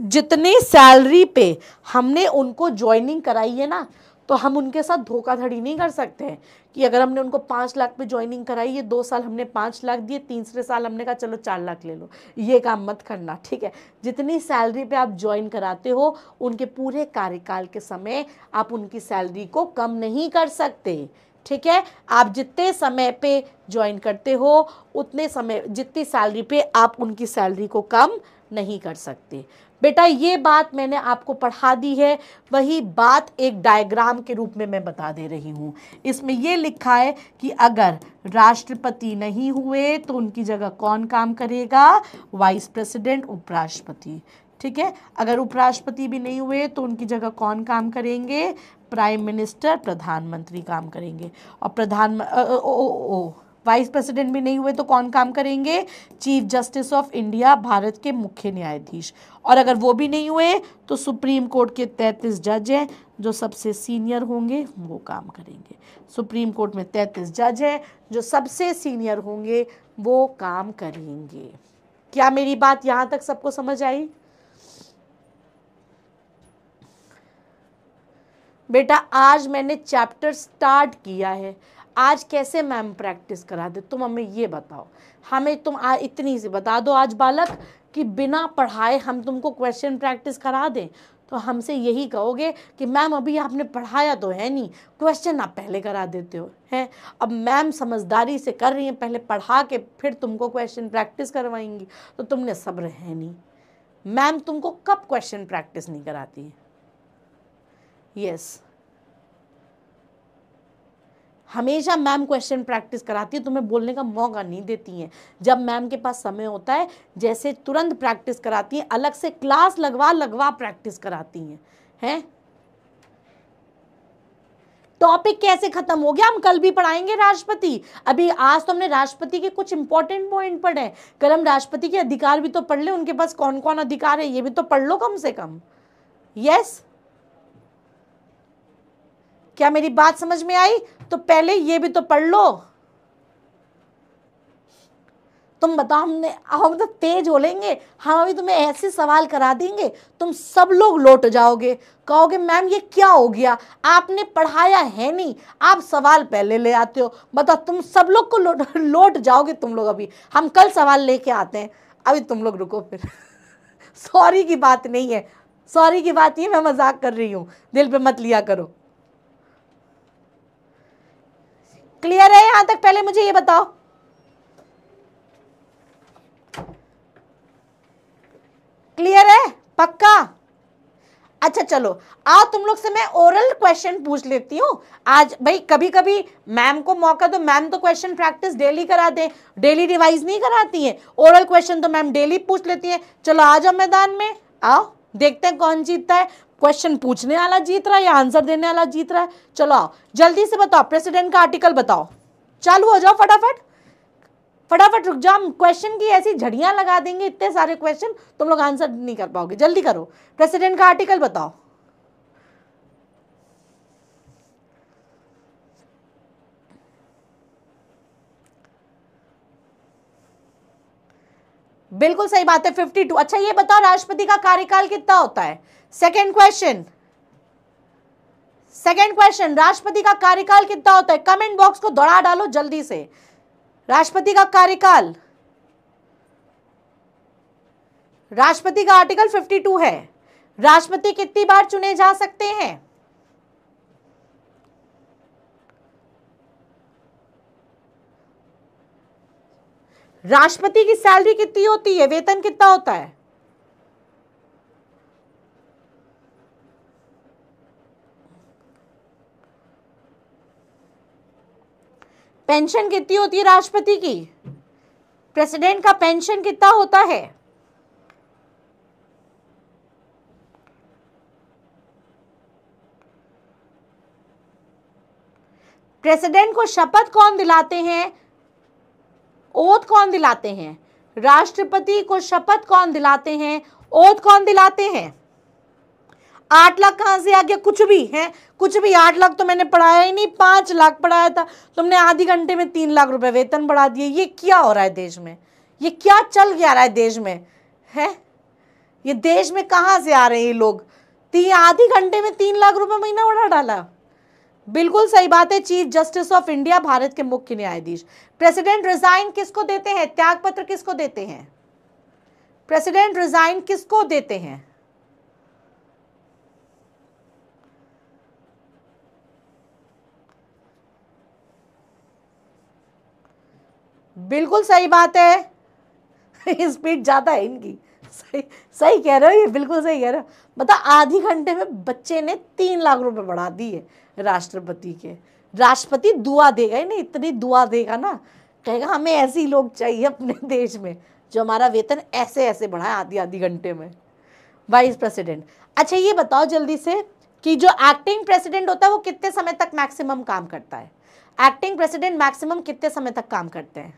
S1: जितनी सैलरी पे हमने उनको ज्वाइनिंग कराई है ना तो हम उनके साथ धोखाधड़ी नहीं कर सकते हैं कि अगर हमने उनको पाँच लाख पे ज्वाइनिंग कराई है दो साल हमने पाँच लाख दिए तीसरे साल हमने कहा चलो चार लाख ले लो ये काम मत करना ठीक है जितनी सैलरी पे आप ज्वाइन कराते हो उनके पूरे कार्यकाल के समय आप उनकी सैलरी को कम नहीं कर सकते ठीक है आप जितने समय पे ज्वाइन करते हो उतने समय जितनी सैलरी पे आप उनकी सैलरी को कम नहीं कर सकते बेटा ये बात मैंने आपको पढ़ा दी है वही बात एक डायग्राम के रूप में मैं बता दे रही हूँ इसमें ये लिखा है कि अगर राष्ट्रपति नहीं हुए तो उनकी जगह कौन काम करेगा वाइस प्रेसिडेंट उपराष्ट्रपति ठीक है अगर उपराष्ट्रपति भी नहीं हुए तो उनकी जगह कौन काम करेंगे प्राइम मिनिस्टर प्रधानमंत्री काम करेंगे और प्रधान ओ, ओ, ओ, ओ वाइस प्रेसिडेंट भी नहीं हुए तो कौन काम करेंगे chief justice of India Bharat के मुख्य न्यायाधीश और अगर वो भी नहीं हुए तो सुप्रीम कोर्ट के तैंतीस जज हैं जो सबसे सीनियर होंगे वो काम करेंगे सुप्रीम कोर्ट में तैंतीस जज हैं जो सबसे सीनियर होंगे वो काम करेंगे क्या मेरी बात यहाँ तक सबको समझ आई बेटा आज मैंने चैप्टर स्टार्ट किया है आज कैसे मैम प्रैक्टिस करा दे तुम हमें ये बताओ हमें तुम आ, इतनी सी बता दो आज बालक कि बिना पढ़ाए हम तुमको क्वेश्चन प्रैक्टिस करा दें तो हमसे यही कहोगे कि मैम अभी आपने पढ़ाया तो है नहीं क्वेश्चन आप पहले करा देते हो हैं अब मैम समझदारी से कर रही हैं पहले पढ़ा के फिर तुमको क्वेश्चन प्रैक्टिस करवाएंगी तो तुमने सब्र है नहीं मैम तुमको कब क्वेश्चन प्रैक्टिस नहीं कराती यस yes. हमेशा मैम क्वेश्चन प्रैक्टिस कराती है तुम्हें बोलने का मौका नहीं देती हैं जब मैम के पास समय होता है जैसे तुरंत प्रैक्टिस कराती हैं अलग से क्लास लगवा लगवा प्रैक्टिस कराती हैं हैं टॉपिक कैसे खत्म हो गया हम कल भी पढ़ाएंगे राष्ट्रपति अभी आज तो हमने राष्ट्रपति के कुछ इंपॉर्टेंट पॉइंट पढ़े कल हम राष्ट्रपति के अधिकार भी तो पढ़ ले उनके पास कौन कौन अधिकार है ये भी तो पढ़ लो कम से कम यस क्या मेरी बात समझ में आई तो पहले ये भी तो पढ़ लो तुम बताओ हमने हम तो तेज हो लेंगे हम अभी तुम्हें ऐसे सवाल करा देंगे तुम सब लोग लौट जाओगे कहोगे मैम ये क्या हो गया आपने पढ़ाया है नहीं आप सवाल पहले ले आते हो बताओ तुम सब लोग को लौट जाओगे तुम लोग अभी हम कल सवाल लेके आते हैं अभी तुम लोग रुको फिर [LAUGHS] सॉरी की बात नहीं है सॉरी की बात नहीं मैं मजाक कर रही हूँ दिल पे मत लिया करो क्लियर है यहां तक पहले मुझे ये बताओ क्लियर है पक्का अच्छा चलो आ तुम लोग से मैं ओरल क्वेश्चन पूछ लेती हूँ आज भाई कभी कभी मैम को मौका दो मैम तो क्वेश्चन प्रैक्टिस डेली कराते डेली रिवाइज नहीं कराती है ओरल क्वेश्चन तो मैम डेली पूछ लेती है चलो आ जाओ मैदान में आओ देखते हैं कौन जीतता है क्वेश्चन पूछने वाला जीत रहा है या आंसर देने वाला जीत रहा है चलो आओ जल्दी से बताओ प्रेसिडेंट का आर्टिकल बताओ चालू हो जाओ फटाफट फटाफट रुक जाओ हम क्वेश्चन की ऐसी झड़ियां लगा देंगे इतने सारे क्वेश्चन तुम लोग आंसर नहीं कर पाओगे जल्दी करो प्रेसिडेंट का आर्टिकल बताओ बिल्कुल सही बात है 52 अच्छा ये बताओ राष्ट्रपति का कार्यकाल कितना होता है सेकेंड क्वेश्चन सेकेंड क्वेश्चन राष्ट्रपति का कार्यकाल कितना होता है कमेंट बॉक्स को दौड़ा डालो जल्दी से राष्ट्रपति का कार्यकाल राष्ट्रपति का आर्टिकल 52 है राष्ट्रपति कितनी बार चुने जा सकते हैं राष्ट्रपति की सैलरी कितनी होती है वेतन कितना होता है पेंशन कितनी होती है राष्ट्रपति की प्रेसिडेंट का पेंशन कितना होता है प्रेसिडेंट को शपथ कौन दिलाते हैं ओथ कौन दिलाते हैं राष्ट्रपति को शपथ कौन दिलाते हैं ओथ कौन दिलाते हैं आठ लाख कहाँ से आ गया कुछ भी है कुछ भी आठ लाख तो मैंने पढ़ाया ही नहीं पाँच लाख पढ़ाया था तुमने आधे घंटे में तीन लाख रुपए वेतन बढ़ा दिए ये क्या हो रहा है देश में ये क्या चल गया रहा है देश में है ये देश में कहाँ से आ रहे हैं ये लोग तीन आधे घंटे में तीन लाख रुपए महीना बढ़ा डाला बिल्कुल सही बात है chief justice of India Bharat के मुख्य न्यायाधीश प्रेसिडेंट रिजाइन किसको देते हैं त्यागपत्र किसको देते हैं प्रेसिडेंट रिजाइन किसको देते हैं बिल्कुल सही बात है स्पीड ज़्यादा है इनकी सही सही कह रहे हो ये बिल्कुल सही कह रहे हो बता आधी घंटे में बच्चे ने तीन लाख रुपए बढ़ा दिए राष्ट्रपति के राष्ट्रपति दुआ देगा ही नहीं इतनी दुआ देगा ना कहेगा हमें ऐसे ही लोग चाहिए अपने देश में जो हमारा वेतन ऐसे ऐसे बढ़ाए आधी आधी घंटे में वाइस प्रेसिडेंट अच्छा ये बताओ जल्दी से कि जो एक्टिंग प्रेसिडेंट होता है वो कितने समय तक मैक्सिमम काम करता है एक्टिंग प्रेसिडेंट मैक्सिमम कितने समय तक काम करते हैं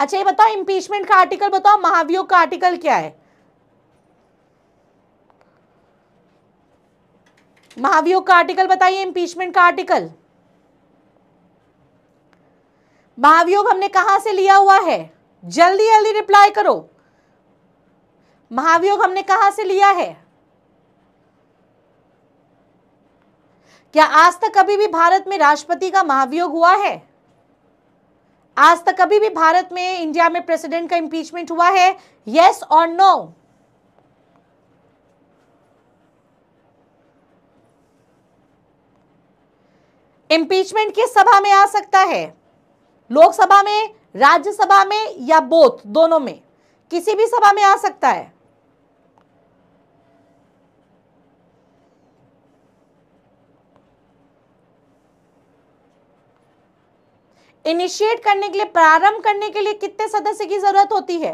S1: अच्छा ये बताओ इम्पीचमेंट का आर्टिकल बताओ महाभियोग का आर्टिकल क्या है महाभियोग का आर्टिकल बताइए इम्पीचमेंट का आर्टिकल महाभियोग हमने कहा से लिया हुआ है जल्दी जल्दी रिप्लाई करो महाभियोग हमने कहा से लिया है क्या आज तक कभी भी भारत में राष्ट्रपति का महाभियोग हुआ है आज तक कभी भी भारत में इंडिया में प्रेसिडेंट का इंपीचमेंट हुआ है यस और नो इंपीचमेंट किस सभा में आ सकता है लोकसभा में राज्यसभा में या बोथ दोनों में किसी भी सभा में आ सकता है इनिशिएट करने के लिए प्रारंभ करने के लिए कितने सदस्य की जरूरत होती है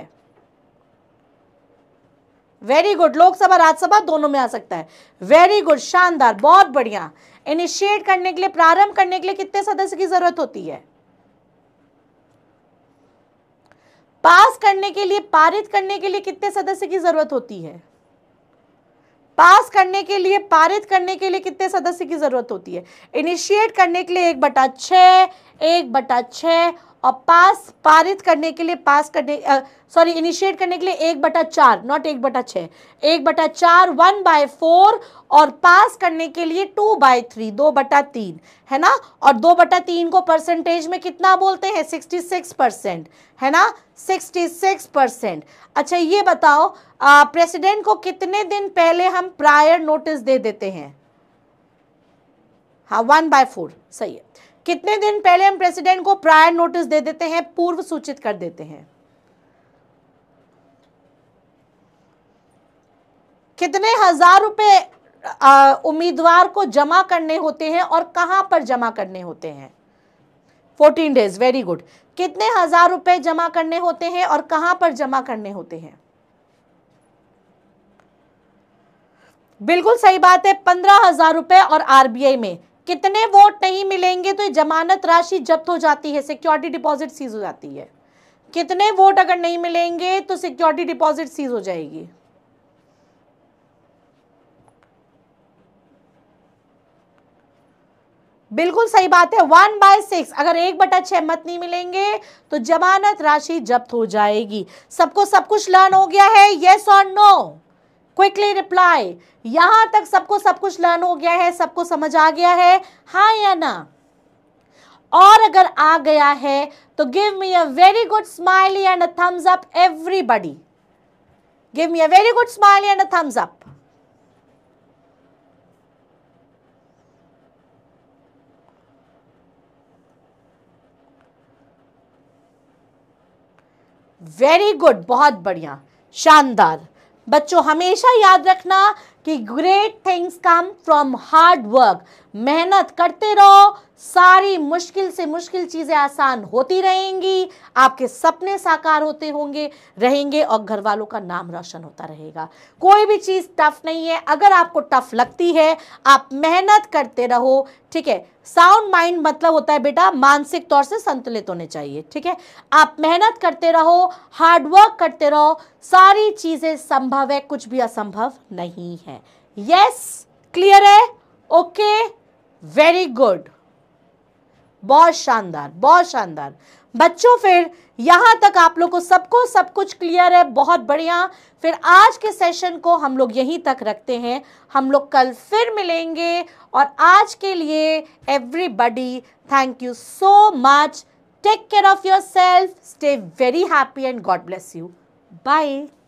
S1: वेरी गुड लोकसभा राज्यसभा दोनों में आ सकता है वेरी गुड शानदार बहुत बढ़िया इनिशिएट करने के लिए प्रारंभ करने के लिए कितने सदस्य की जरूरत होती है पास करने के लिए पारित करने के लिए कितने सदस्य की जरूरत होती है पास करने के लिए पारित करने के लिए कितने सदस्य की ज़रूरत होती है इनिशिएट करने के लिए एक बटा छ एक बटा छ और पास पारित करने के लिए पास करने सॉरी इनिशिएट करने के लिए एक बटा चार नॉट एक बटा छः एक बटा चार वन बाय फोर और पास करने के लिए टू बाय थ्री दो बटा तीन है ना और दो बटा तीन को परसेंटेज में कितना बोलते हैं सिक्सटी सिक्स परसेंट है ना सिक्सटी सिक्स परसेंट अच्छा ये बताओ प्रेसिडेंट को कितने दिन पहले हम प्रायर नोटिस दे देते हैं हाँ वन बाय फोर सही है कितने दिन पहले हम प्रेसिडेंट को प्रायर नोटिस दे देते हैं पूर्व सूचित कर देते हैं कितने हजार रुपए उम्मीदवार को जमा करने होते हैं और कहां पर जमा करने होते हैं फोर्टीन डेज वेरी गुड कितने हजार रुपए जमा करने होते हैं और कहां पर जमा करने होते हैं बिल्कुल सही बात है पंद्रह हजार रुपए और आरबीआई में कितने वोट नहीं मिलेंगे तो ये जमानत राशि जब्त हो जाती है सिक्योरिटी डिपॉजिट सीज हो जाती है कितने वोट अगर नहीं मिलेंगे तो सिक्योरिटी डिपॉजिट सीज हो जाएगी बिल्कुल सही बात है वन बाय सिक्स अगर एक बटा छह मत नहीं मिलेंगे तो जमानत राशि जब्त हो जाएगी सबको सब कुछ लर्न हो गया है येस और नो क्विकली रिप्लाई यहां तक सबको सब कुछ लर्न हो गया है सबको समझ आ गया है हा या ना और अगर आ गया है तो give me a very good smiley and a thumbs up everybody give me a very good smiley and a thumbs up very good बहुत बढ़िया शानदार बच्चों हमेशा याद रखना कि great things come from hard work मेहनत करते रहो सारी मुश्किल से मुश्किल चीज़ें आसान होती रहेंगी आपके सपने साकार होते होंगे रहेंगे और घर वालों का नाम रोशन होता रहेगा कोई भी चीज़ टफ नहीं है अगर आपको टफ लगती है आप मेहनत करते रहो ठीक है साउंड माइंड मतलब होता है बेटा मानसिक तौर से संतुलित होने चाहिए ठीक है आप मेहनत करते रहो हार्डवर्क करते रहो सारी चीज़ें संभव है कुछ भी असंभव नहीं है यस क्लियर है ओके वेरी गुड बहुत शानदार बहुत शानदार बच्चों फिर यहाँ तक आप लोग को सबको सब कुछ क्लियर है बहुत बढ़िया फिर आज के सेशन को हम लोग यहीं तक रखते हैं हम लोग कल फिर मिलेंगे और आज के लिए everybody thank you so much take care of yourself stay very happy and God bless you bye